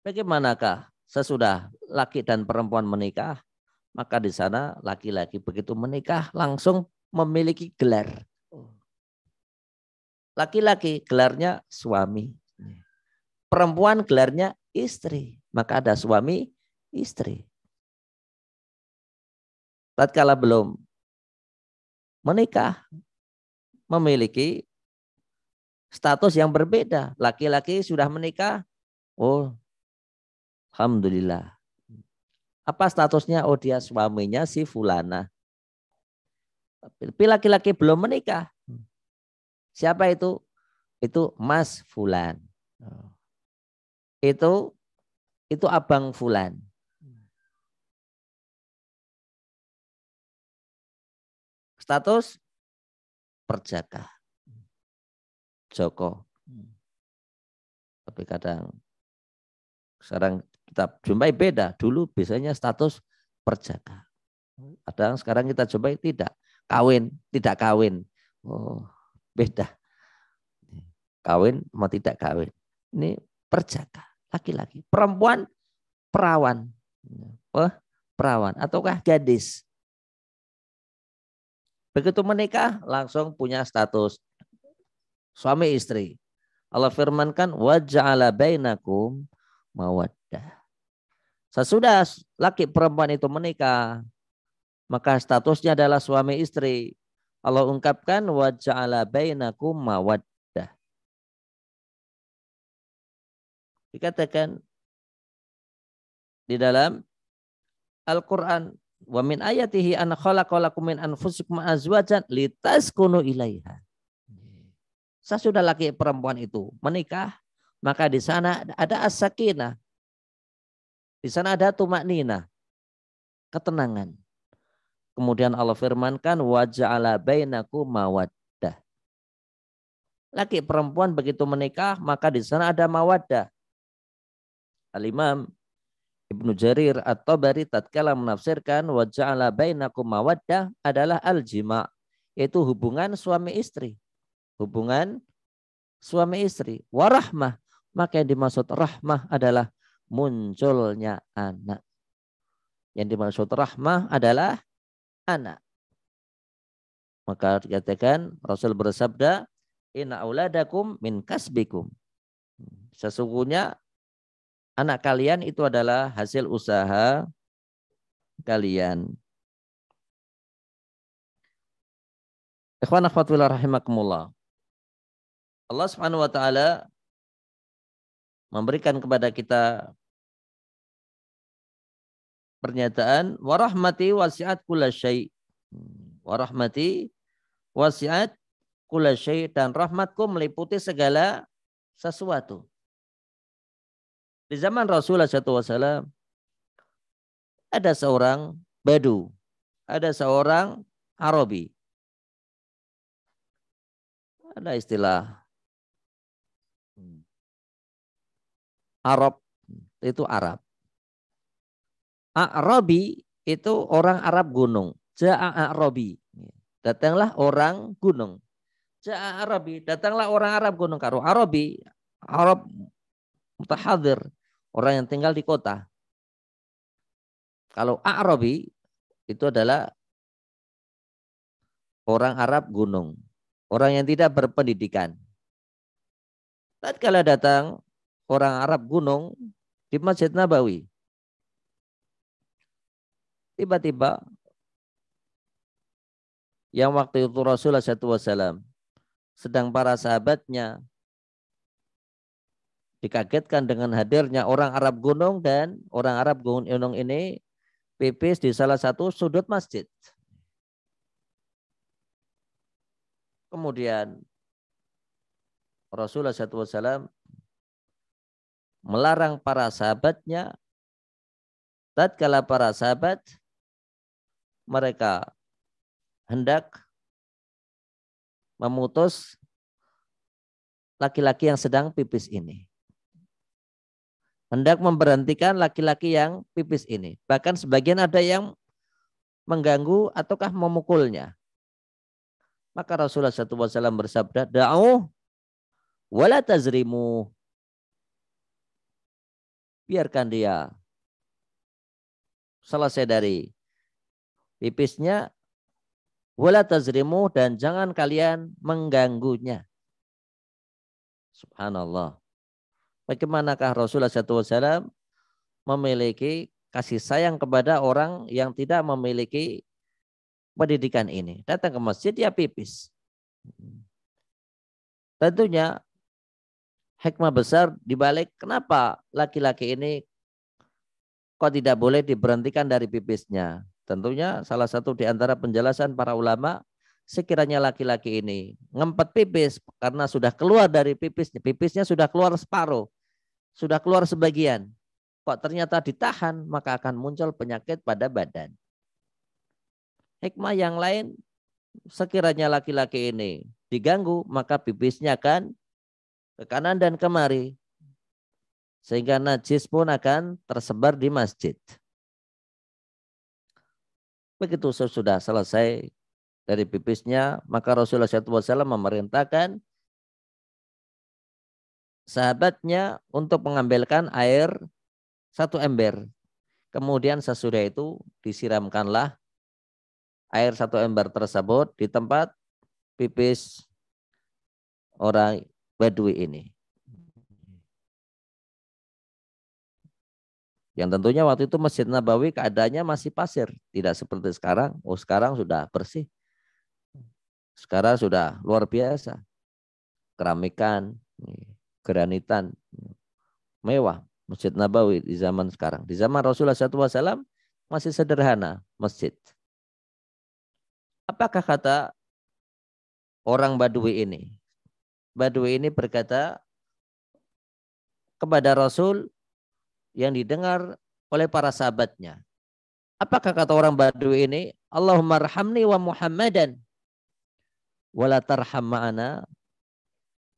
Bagaimanakah sesudah laki dan perempuan menikah, maka di sana laki-laki begitu menikah langsung memiliki gelar. Laki-laki gelarnya suami. Perempuan gelarnya istri. Maka ada suami, istri. Tatkala belum menikah, memiliki status yang berbeda. Laki-laki sudah menikah, oh Alhamdulillah. Apa statusnya? Oh dia suaminya si Fulana. Tapi laki-laki belum menikah, Siapa itu? Itu Mas Fulan. Oh. Itu itu Abang Fulan. Status perjaka. Joko. Hmm. Tapi kadang sekarang kita jumpai beda. Dulu biasanya status perjaka. Oh. Kadang sekarang kita jumpai tidak kawin, tidak kawin. Oh, beda. Kawin mau tidak kawin. Ini perjaka, laki-laki. Perempuan, perawan. Oh, perawan. Ataukah gadis. Begitu menikah, langsung punya status suami istri. Allah firmankan, وَجَعَلَ bainakum mawaddah. Sesudah laki perempuan itu menikah, maka statusnya adalah suami istri. Allah ungkapkan wa ja'ala bainakum mawaddah. Dikatakan di dalam Al-Qur'an wa min ayatihi an khalaqalakum min anfusikum azwajan litaskunu ilaiha. sudah laki perempuan itu menikah, maka di sana ada as-sakinah. Di sana ada tumaknina, ketenangan. Kemudian Allah firmankan wajah waja'ala bainakum mawaddah. Laki perempuan begitu menikah maka di sana ada mawaddah. Al-Imam Ibnu Jarir atau Bari tatkala menafsirkan wajah waja'ala bainakum mawaddah adalah al-jima' yaitu hubungan suami istri. Hubungan suami istri. Warahmah maka yang dimaksud rahmah adalah munculnya anak. Yang dimaksud rahmah adalah anak. Maka dikatakan Rasul bersabda, "Inna auladakum min kasbikum." Sesungguhnya anak kalian itu adalah hasil usaha kalian. Ikhwan akhwatullah rahimakumullah. Allah Subhanahu wa taala memberikan kepada kita pernyataan warahmati wasiat kula syai. Hmm, warahmati wasiat kula syai dan rahmatku meliputi segala sesuatu. Di zaman Rasulullah SAW ada seorang Badu, ada seorang Arabi. Ada istilah hmm, Arab, itu Arab. Arabi itu orang Arab gunung. Ja'a Arabi. Datanglah orang gunung. Ja'a Arabi. Datanglah orang Arab gunung. Karo Arabi. Arab mutahadir. Orang yang tinggal di kota. Kalau Arabi itu adalah orang Arab gunung. Orang yang tidak berpendidikan. Tatkala datang orang Arab gunung di Masjid Nabawi. Tiba-tiba yang waktu itu Rasulullah SAW sedang para sahabatnya dikagetkan dengan hadirnya orang Arab Gunung dan orang Arab Gunung ini pipis di salah satu sudut masjid. Kemudian Rasulullah SAW melarang para sahabatnya tatkala para sahabat mereka hendak memutus laki-laki yang sedang pipis ini. Hendak memberhentikan laki-laki yang pipis ini. Bahkan sebagian ada yang mengganggu ataukah memukulnya. Maka Rasulullah SAW bersabda, Da'u wala tazrimu. Biarkan dia selesai dari pipisnya wala tazrimu dan jangan kalian mengganggunya. Subhanallah. Bagaimanakah Rasulullah SAW memiliki kasih sayang kepada orang yang tidak memiliki pendidikan ini. Datang ke masjid dia pipis. Tentunya hikmah besar dibalik kenapa laki-laki ini kok tidak boleh diberhentikan dari pipisnya. Tentunya salah satu di antara penjelasan para ulama sekiranya laki-laki ini ngempet pipis karena sudah keluar dari pipisnya, pipisnya sudah keluar separuh, sudah keluar sebagian. Kok ternyata ditahan, maka akan muncul penyakit pada badan. Hikmah yang lain, sekiranya laki-laki ini diganggu, maka pipisnya akan ke kanan dan kemari. Sehingga najis pun akan tersebar di masjid. Begitu sudah selesai dari pipisnya, maka Rasulullah SAW memerintahkan sahabatnya untuk mengambilkan air satu ember. Kemudian sesudah itu disiramkanlah air satu ember tersebut di tempat pipis orang Badui ini. Yang tentunya waktu itu Masjid Nabawi keadaannya masih pasir, tidak seperti sekarang. Oh, sekarang sudah bersih. Sekarang sudah luar biasa. Keramikan, granitan, mewah. Masjid Nabawi di zaman sekarang. Di zaman Rasulullah SAW masih sederhana masjid. Apakah kata orang Badui ini? Badui ini berkata kepada Rasul, yang didengar oleh para sahabatnya. Apakah kata orang Badu ini? Allahumma rahamni wa Muhammadan wala tarham ma'ana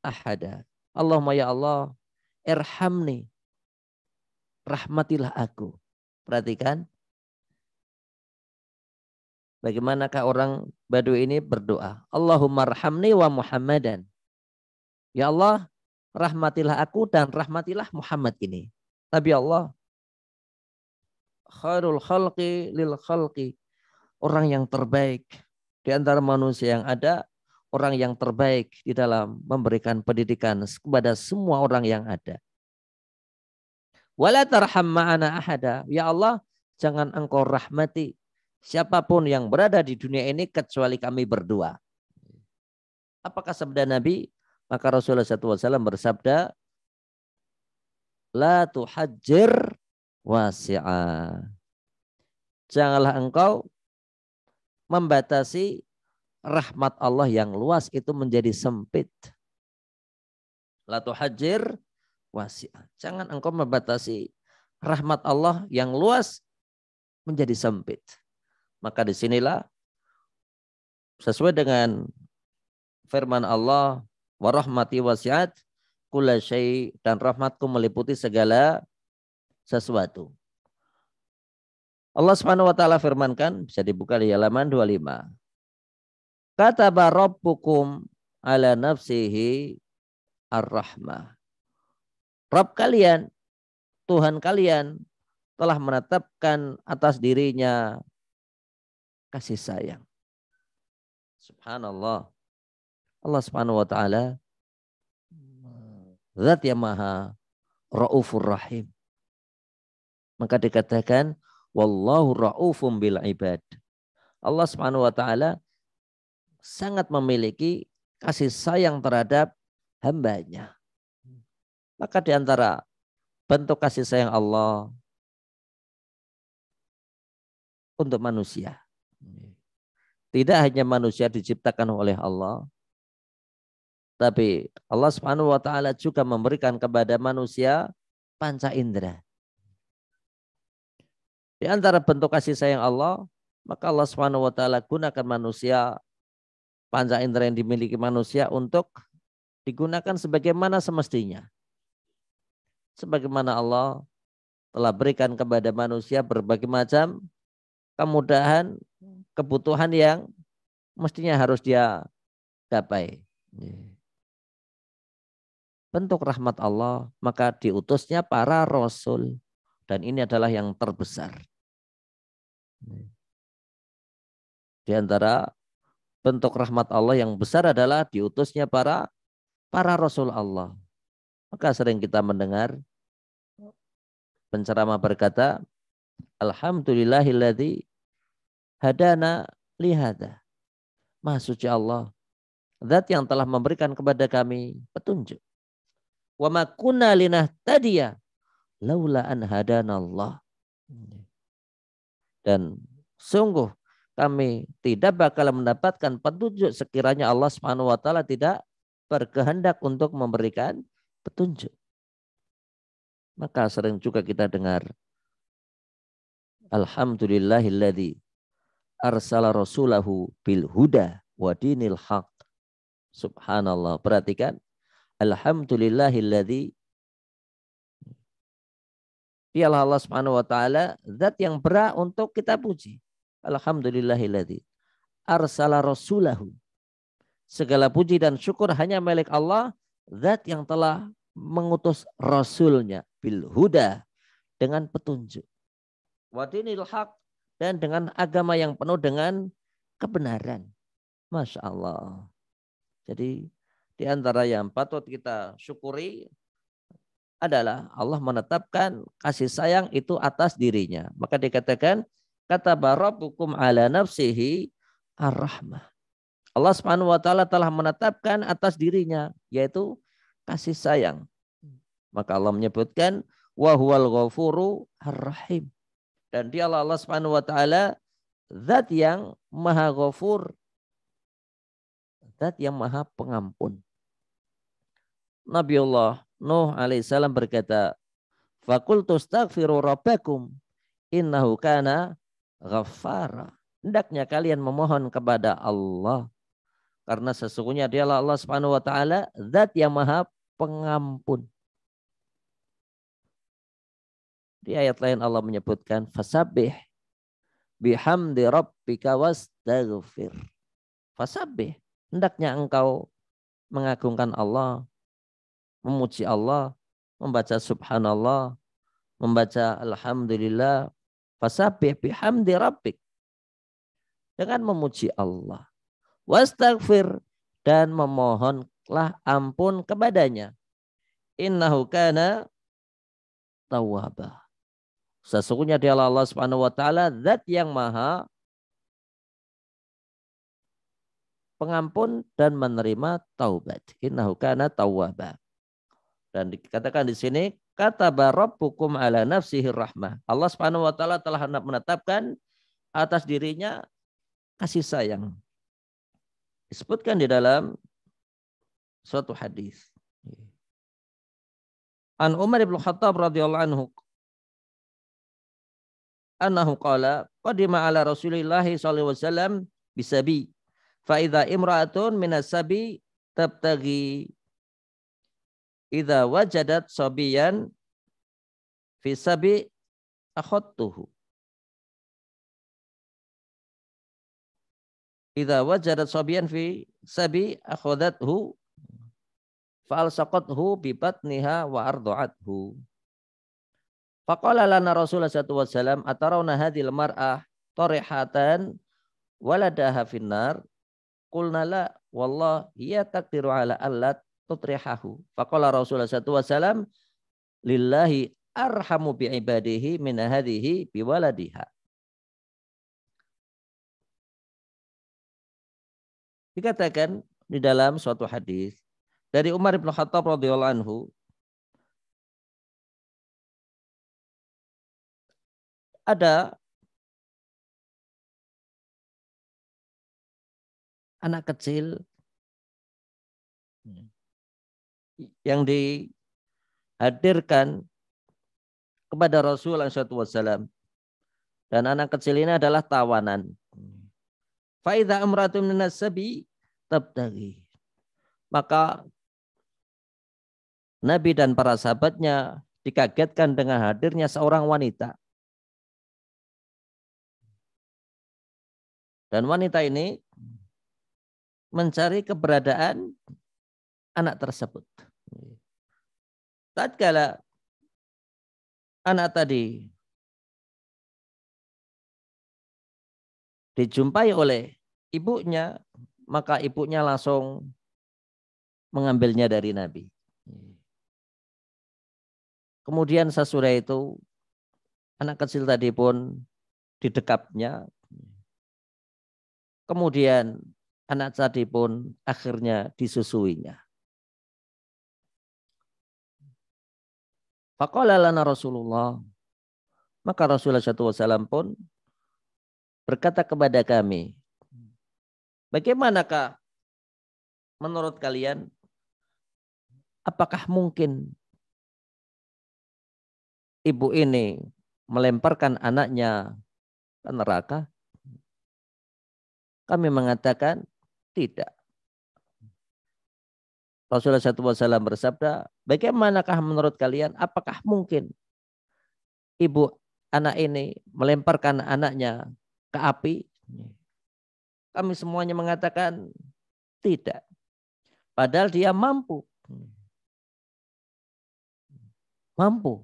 ahada. Allahumma ya Allah, irhamni. Rahmatilah aku. Perhatikan. Bagaimanakah orang Badu ini berdoa? Allahumma rahamni wa Muhammadan. Ya Allah, rahmatilah aku dan rahmatilah Muhammad ini. Nabi Allah khairul khalqi lil khalqi. Orang yang terbaik di antara manusia yang ada, orang yang terbaik di dalam memberikan pendidikan kepada semua orang yang ada. Wala tarham ma'ana ahada. Ya Allah, jangan engkau rahmati siapapun yang berada di dunia ini kecuali kami berdua. Apakah sabda Nabi? Maka Rasulullah SAW bersabda, la tuhajir wasi'a. Janganlah engkau membatasi rahmat Allah yang luas itu menjadi sempit. La tuhajir wasi'a. Jangan engkau membatasi rahmat Allah yang luas menjadi sempit. Maka disinilah sesuai dengan firman Allah wa rahmati wasiat kula syai dan rahmatku meliputi segala sesuatu. Allah Subhanahu wa taala firmankan bisa dibuka di halaman 25. Kataba rabbukum ala nafsihi ar-rahmah. Rabb kalian, Tuhan kalian telah menetapkan atas dirinya kasih sayang. Subhanallah. Allah Subhanahu wa taala Zat yang maha raufur rahim. Maka dikatakan wallahu raufum bil ibad. Allah Subhanahu wa taala sangat memiliki kasih sayang terhadap hambanya. Maka di antara bentuk kasih sayang Allah untuk manusia. Tidak hanya manusia diciptakan oleh Allah, tapi Allah Subhanahu wa taala juga memberikan kepada manusia panca indera. Di antara bentuk kasih sayang Allah, maka Allah Subhanahu wa taala gunakan manusia panca indera yang dimiliki manusia untuk digunakan sebagaimana semestinya. Sebagaimana Allah telah berikan kepada manusia berbagai macam kemudahan, kebutuhan yang mestinya harus dia capai. Yeah bentuk rahmat Allah, maka diutusnya para rasul. Dan ini adalah yang terbesar. Di antara bentuk rahmat Allah yang besar adalah diutusnya para para rasul Allah. Maka sering kita mendengar penceramah berkata, Alhamdulillahilladzi hadana lihada. Maha suci Allah, zat yang telah memberikan kepada kami petunjuk. Wa ma kunna linahtadiya laula an hadanallah. Hmm. Dan sungguh kami tidak bakal mendapatkan petunjuk sekiranya Allah Subhanahu wa taala tidak berkehendak untuk memberikan petunjuk. Maka sering juga kita dengar Alhamdulillahilladzi arsala rasulahu bil huda wa dinil haq. Subhanallah. Perhatikan Alhamdulillahilladzi Dialah Allah Subhanahu wa taala zat yang berat untuk kita puji. Alhamdulillahilladzi arsala rasulahu. Segala puji dan syukur hanya milik Allah zat yang telah mengutus rasulnya bil huda dengan petunjuk. Wadinil haq dan dengan agama yang penuh dengan kebenaran. Masya Allah. Jadi di antara yang patut kita syukuri adalah Allah menetapkan kasih sayang itu atas dirinya. Maka dikatakan kata barabukum ala nafsihi ar-rahmah. Allah Subhanahu wa taala telah menetapkan atas dirinya yaitu kasih sayang. Maka Allah menyebutkan wa huwal ghafuru ar-rahim. Dan dialah Allah Subhanahu wa taala zat yang maha ghafur. Zat yang maha pengampun. Nabiullah Nuh alaihissalam berkata, Fakultus takfiru rabbakum innahu kana ghaffara. Hendaknya kalian memohon kepada Allah. Karena sesungguhnya dialah Allah subhanahu wa ta'ala zat yang maha pengampun. Di ayat lain Allah menyebutkan fasabih bihamdi rabbika wastaghfir. Fasabih, hendaknya engkau mengagungkan Allah, memuji Allah, membaca subhanallah, membaca alhamdulillah, fasabih bihamdi rabbik. Dengan memuji Allah. Wastagfir dan memohonlah ampun kepadanya. Innahu kana tawabah. Sesungguhnya dialah Allah Subhanahu wa taala zat yang maha pengampun dan menerima taubat. Innahu kana tawabah. Dan dikatakan di sini kata barabbukum ala nafsihi rahmah. Allah Subhanahu wa taala telah menetapkan atas dirinya kasih sayang. Disebutkan di dalam suatu hadis. An Umar bin Khattab radhiyallahu anhu annahu qala qadima ala Rasulillah sallallahu alaihi wasallam bisabi fa idza imra'atun minas sabi tabtaghi Idza wajadat sobiyan fisabi akhadtuhu. Idza wajadat sobiyan fi sabi akhadathu fa'alsaqathu bi batniha wa ardu'athu. Faqala lana Rasulullah sallallahu alaihi wasallam atarawna hadhil mar'ah tarihatan waladaha finnar. Qulna la wallah hiya taqdiru ala allat tutrihahu. Faqala Rasulullah sallallahu alaihi wasallam lillahi arhamu bi ibadihi min hadhihi bi waladiha. Dikatakan di dalam suatu hadis dari Umar bin Khattab radhiyallahu anhu ada anak kecil yang dihadirkan kepada Rasul SAW. Dan anak kecil ini adalah tawanan. Faidah amratun minasabi tabtagi. Maka Nabi dan para sahabatnya dikagetkan dengan hadirnya seorang wanita. Dan wanita ini mencari keberadaan anak tersebut. Tatkala anak tadi dijumpai oleh ibunya, maka ibunya langsung mengambilnya dari Nabi. Kemudian sesudah itu anak kecil tadi pun didekapnya. Kemudian anak tadi pun akhirnya disusuinya. Faqala lana Rasulullah. Maka Rasulullah SAW pun berkata kepada kami, bagaimanakah menurut kalian apakah mungkin ibu ini melemparkan anaknya ke neraka? Kami mengatakan tidak. Rasulullah SAW bersabda, bagaimanakah menurut kalian? Apakah mungkin ibu anak ini melemparkan anaknya ke api? Kami semuanya mengatakan tidak. Padahal dia mampu. Mampu.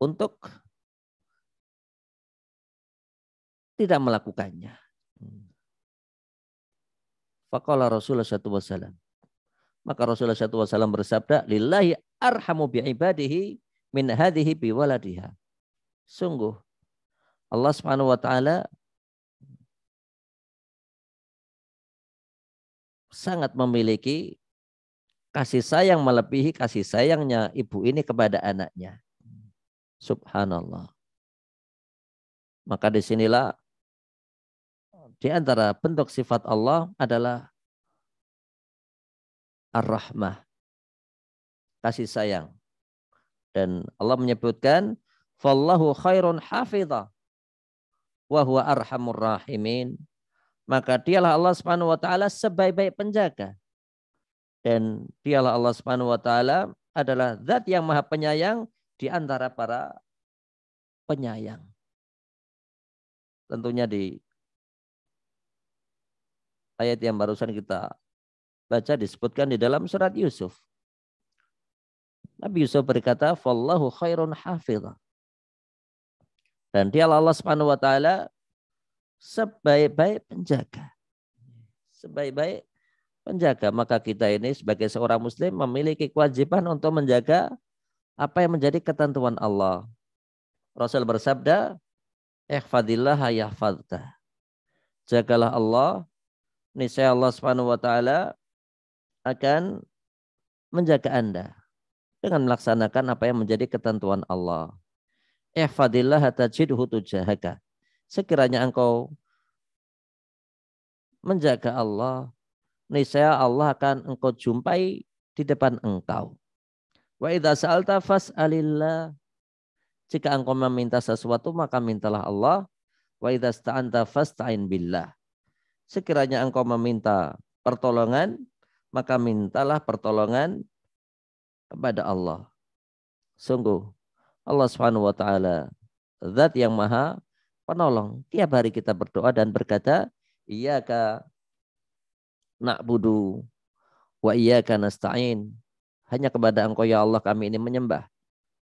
Untuk tidak melakukannya. Faqala Rasulullah SAW. Maka Rasulullah SAW bersabda, Lillahi arhamu bi'ibadihi min hadhihi biwaladiha. Sungguh, Allah Subhanahu wa taala sangat memiliki kasih sayang melebihi kasih sayangnya ibu ini kepada anaknya. Subhanallah. Maka disinilah di antara bentuk sifat Allah adalah ar-rahmah, kasih sayang. Dan Allah menyebutkan, "Fallahu khairun hafidha wa huwa arhamur rahimin." Maka dialah Allah Subhanahu wa taala sebaik-baik penjaga. Dan dialah Allah Subhanahu wa taala adalah zat yang maha penyayang di antara para penyayang. Tentunya di Ayat yang barusan kita baca disebutkan di dalam surat Yusuf. Nabi Yusuf berkata, "Fallahu khairun hafidha." Dan dialah Allah Subhanahu wa taala sebaik-baik penjaga. Sebaik-baik penjaga. Maka kita ini sebagai seorang muslim memiliki kewajiban untuk menjaga apa yang menjadi ketentuan Allah. Rasul bersabda, "Ihfadillah yahfadka." Jagalah Allah, niscaya Allah Subhanahu wa taala akan menjaga Anda dengan melaksanakan apa yang menjadi ketentuan Allah. Ihfadillah tajidhu tujahaka. Sekiranya engkau menjaga Allah, niscaya Allah akan engkau jumpai di depan engkau. Wa idza sa'alta fas'alillah. Jika engkau meminta sesuatu maka mintalah Allah. Wa idza sta'anta fasta'in billah. Sekiranya engkau meminta pertolongan, maka mintalah pertolongan kepada Allah. Sungguh Allah Subhanahu wa taala zat yang maha penolong. Tiap hari kita berdoa dan berkata, nak budu wa iyyaka nasta'in." Hanya kepada Engkau ya Allah kami ini menyembah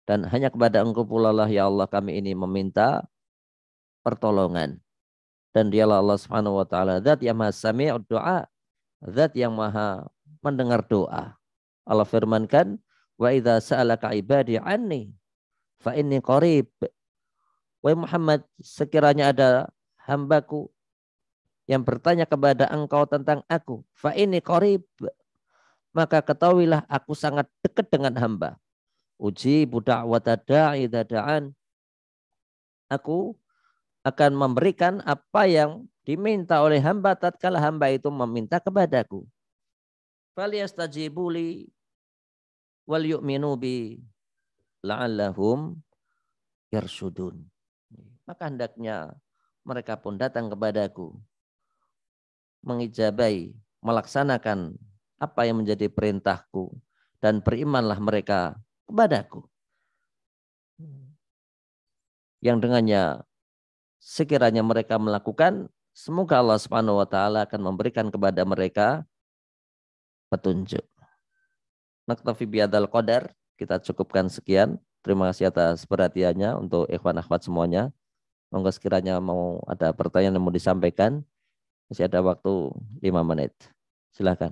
dan hanya kepada Engkau pula lah ya Allah kami ini meminta pertolongan dan dialah Allah Subhanahu wa taala zat yang maha sami'ud doa zat yang maha mendengar doa Allah firmankan wa idza sa'alaka ibadi anni fa inni qarib Wa Muhammad sekiranya ada hambaku yang bertanya kepada engkau tentang aku fa ini qarib maka ketahuilah aku sangat dekat dengan hamba uji budak watadai dadaan aku akan memberikan apa yang diminta oleh hamba tatkala hamba itu meminta kepadaku. Falyastajibuli wal yu'minu bi la'allahum yarsudun. Maka hendaknya mereka pun datang kepadaku mengijabai, melaksanakan apa yang menjadi perintahku dan berimanlah mereka kepadaku. Yang dengannya sekiranya mereka melakukan, semoga Allah Subhanahu wa taala akan memberikan kepada mereka petunjuk. Naktafi biadal qadar, kita cukupkan sekian. Terima kasih atas perhatiannya untuk ikhwan akhwat semuanya. Monggo sekiranya mau ada pertanyaan yang mau disampaikan, masih ada waktu 5 menit. Silahkan.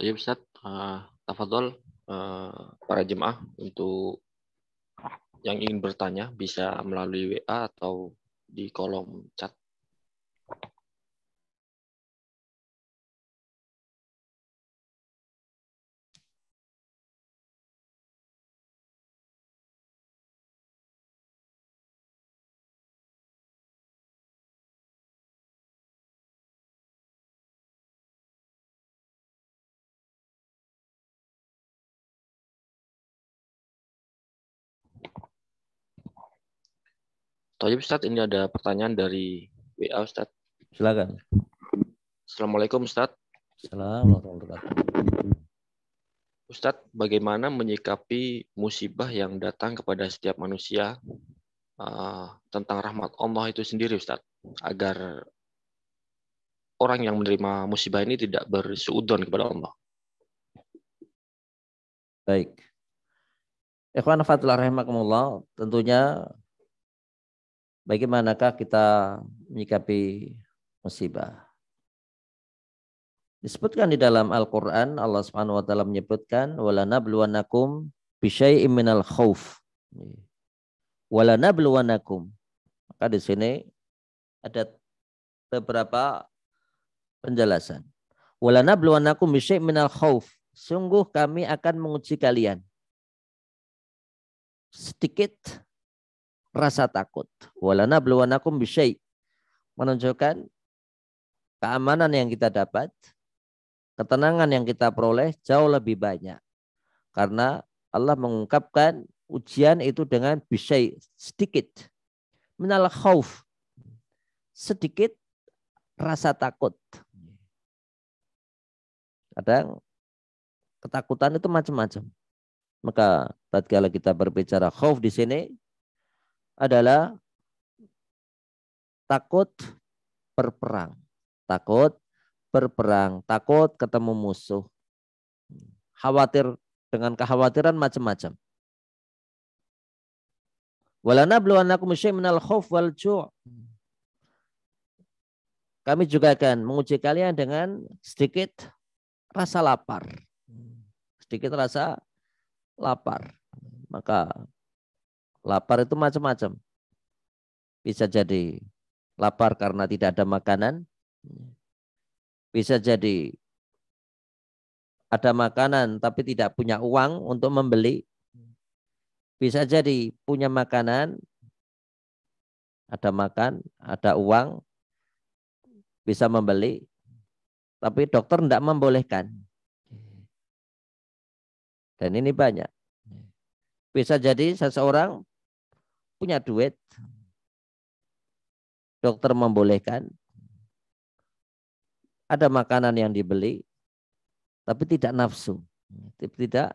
Ya Ustaz, uh, eh, tafadol uh, eh, para jemaah untuk yang ingin bertanya bisa melalui WA atau di kolom chat Tolong Ustaz, ini ada pertanyaan dari WA Ustaz. Silakan. Assalamualaikum Ustaz. Assalamualaikum warahmatullahi Ustadz, bagaimana menyikapi musibah yang datang kepada setiap manusia uh, tentang rahmat Allah itu sendiri, Ustadz, agar orang yang menerima musibah ini tidak bersuudon kepada Allah. Baik. Ikhwan Fatilah Rahimahkumullah, tentunya bagaimanakah kita menyikapi musibah? Disebutkan di dalam Al-Qur'an Allah Subhanahu wa taala menyebutkan wala nabluwanakum bisyai'im minal khauf. Wala nabluwanakum. Maka di sini ada beberapa penjelasan. Wala nabluwanakum bisyai'im minal khauf. Sungguh kami akan menguji kalian sedikit rasa takut. Walana bluwanakum bisyai. Menunjukkan keamanan yang kita dapat, ketenangan yang kita peroleh jauh lebih banyak. Karena Allah mengungkapkan ujian itu dengan bisyai sedikit. Minal khauf. Sedikit rasa takut. Kadang ketakutan itu macam-macam. Maka tatkala kita berbicara khauf di sini adalah takut berperang. Takut berperang, takut ketemu musuh. Khawatir dengan kekhawatiran macam-macam. minal khauf wal Kami juga akan menguji kalian dengan sedikit rasa lapar. Sedikit rasa lapar. Maka Lapar itu macam-macam. Bisa jadi lapar karena tidak ada makanan. Bisa jadi ada makanan tapi tidak punya uang untuk membeli. Bisa jadi punya makanan, ada makan, ada uang, bisa membeli, tapi dokter tidak membolehkan. Dan ini banyak. Bisa jadi seseorang punya duit, dokter membolehkan, ada makanan yang dibeli, tapi tidak nafsu. Tidak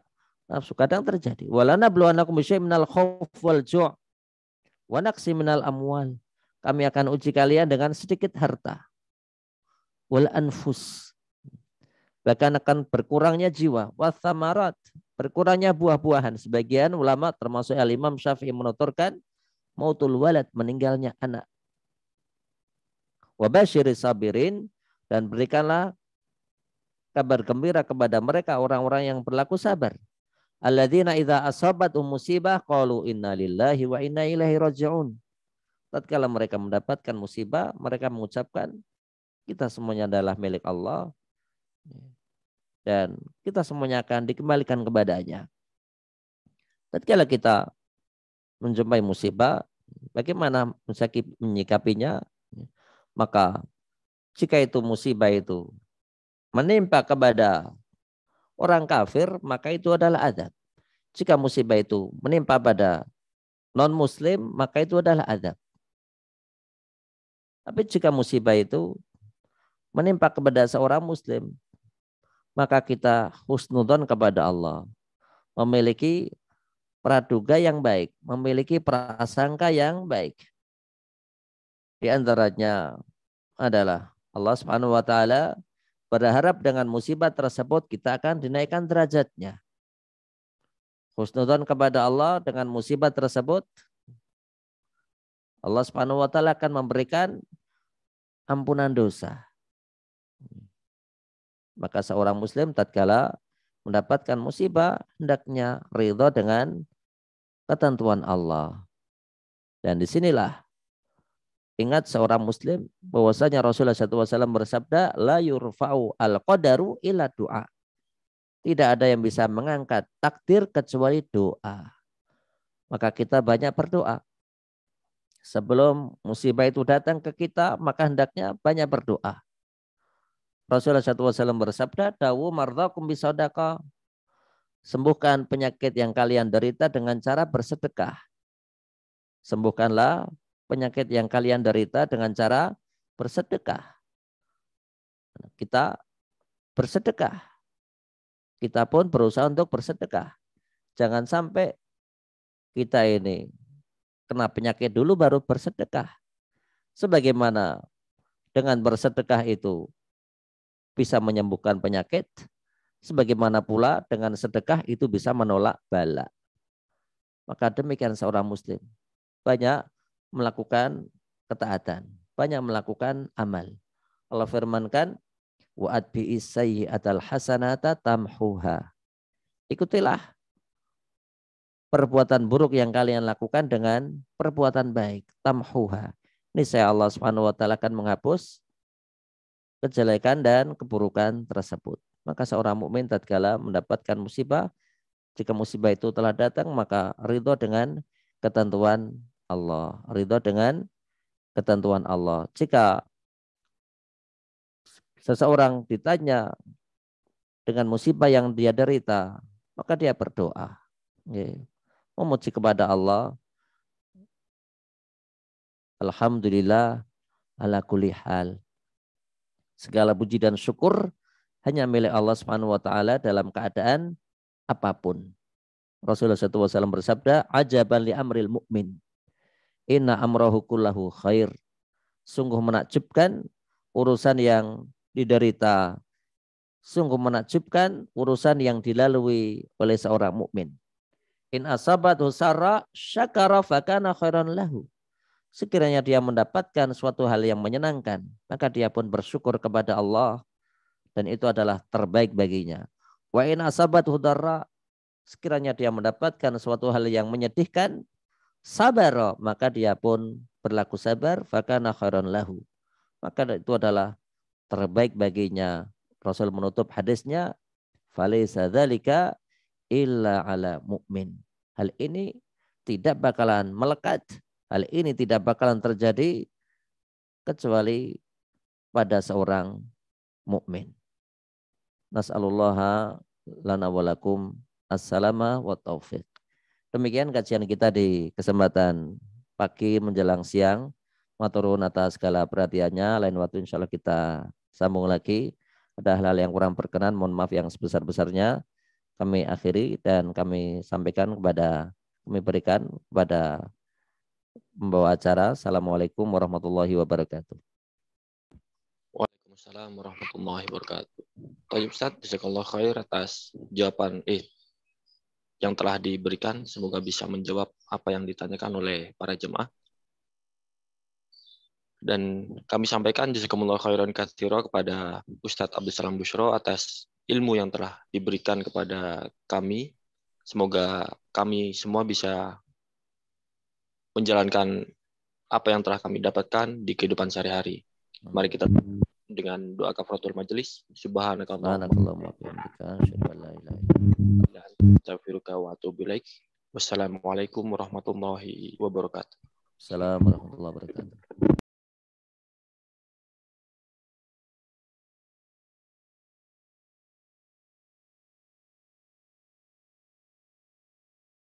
nafsu. Kadang terjadi. Walana bluwanakum minal khauf wal ju' wa minal amwal. Kami akan uji kalian dengan sedikit harta. Wal anfus. Bahkan akan berkurangnya jiwa. Wathamarat. Berkurangnya buah-buahan. Sebagian ulama termasuk Al-Imam Syafi'i menuturkan mautul walad meninggalnya anak. Wabashiri sabirin dan berikanlah kabar gembira kepada mereka orang-orang yang berlaku sabar. Alladzina idza asabat um musibah qalu inna lillahi wa inna ilaihi raji'un. Tatkala mereka mendapatkan musibah, mereka mengucapkan kita semuanya adalah milik Allah dan kita semuanya akan dikembalikan kepadanya. Tatkala kita menjumpai musibah, bagaimana menyikapinya? Maka jika itu musibah itu menimpa kepada orang kafir, maka itu adalah adab. Jika musibah itu menimpa pada non-muslim, maka itu adalah adab. Tapi jika musibah itu menimpa kepada seorang muslim, maka kita husnudon kepada Allah. Memiliki praduga yang baik, memiliki prasangka yang baik. Di antaranya adalah Allah Subhanahu wa taala berharap dengan musibah tersebut kita akan dinaikkan derajatnya. Husnudon kepada Allah dengan musibah tersebut Allah Subhanahu wa taala akan memberikan ampunan dosa. Maka seorang muslim tatkala mendapatkan musibah hendaknya ridho dengan ketentuan Allah. Dan disinilah ingat seorang muslim bahwasanya Rasulullah SAW bersabda la yurfa'u al qadaru ila doa. Tidak ada yang bisa mengangkat takdir kecuali doa. Maka kita banyak berdoa. Sebelum musibah itu datang ke kita, maka hendaknya banyak berdoa. Rasulullah SAW bersabda, Dawu mardhakum bisodaka, Sembuhkan penyakit yang kalian derita dengan cara bersedekah. Sembuhkanlah penyakit yang kalian derita dengan cara bersedekah. Kita bersedekah. Kita pun berusaha untuk bersedekah. Jangan sampai kita ini kena penyakit dulu baru bersedekah. Sebagaimana dengan bersedekah itu bisa menyembuhkan penyakit, sebagaimana pula dengan sedekah itu bisa menolak bala. Maka demikian seorang muslim banyak melakukan ketaatan, banyak melakukan amal. Allah firmankan wa atbi'is hasanata tamhuha. Ikutilah perbuatan buruk yang kalian lakukan dengan perbuatan baik, tamhuha. Ini saya Allah swt akan menghapus kejelekan dan keburukan tersebut. Maka seorang mukmin tatkala mendapatkan musibah, jika musibah itu telah datang, maka ridho dengan ketentuan Allah. Ridho dengan ketentuan Allah. Jika seseorang ditanya dengan musibah yang dia derita, maka dia berdoa. Memuji kepada Allah. Alhamdulillah ala kulli hal. Segala puji dan syukur hanya milik Allah Subhanahu wa taala dalam keadaan apapun. Rasulullah SAW bersabda, "Ajaban li amril mukmin. Inna amrahu kullahu khair." Sungguh menakjubkan urusan yang diderita. Sungguh menakjubkan urusan yang dilalui oleh seorang mukmin. In asabat husara, syakara fakana khairan lahu. Sekiranya dia mendapatkan suatu hal yang menyenangkan, maka dia pun bersyukur kepada Allah dan itu adalah terbaik baginya. Wa in asabat hudara sekiranya dia mendapatkan suatu hal yang menyedihkan sabar maka dia pun berlaku sabar fakana khairan lahu. Maka itu adalah terbaik baginya. Rasul menutup hadisnya falaisa dzalika illa ala mukmin. Hal ini tidak bakalan melekat, hal ini tidak bakalan terjadi kecuali pada seorang mukmin. Nas'alullaha lana walakum assalama wa taufiq. Demikian kajian kita di kesempatan pagi menjelang siang. Maturun atas segala perhatiannya. Lain waktu insya Allah kita sambung lagi. Ada hal-hal yang kurang berkenan, mohon maaf yang sebesar-besarnya. Kami akhiri dan kami sampaikan kepada, kami berikan kepada pembawa acara. Assalamualaikum warahmatullahi wabarakatuh. Waalaikumsalam warahmatullahi wabarakatuh. Tayyib Ustaz, jazakallah khair atas jawaban eh yang telah diberikan. Semoga bisa menjawab apa yang ditanyakan oleh para jemaah. Dan kami sampaikan jazakumullah khairan katsira kepada Ustadz Abdul Salam Bushro atas ilmu yang telah diberikan kepada kami. Semoga kami semua bisa menjalankan apa yang telah kami dapatkan di kehidupan sehari-hari. Mari kita dengan doa kafaratul majelis subhanakallahumma wassalamualaikum warahmatullahi wabarakatuh Assalamualaikum warahmatullahi wabarakatuh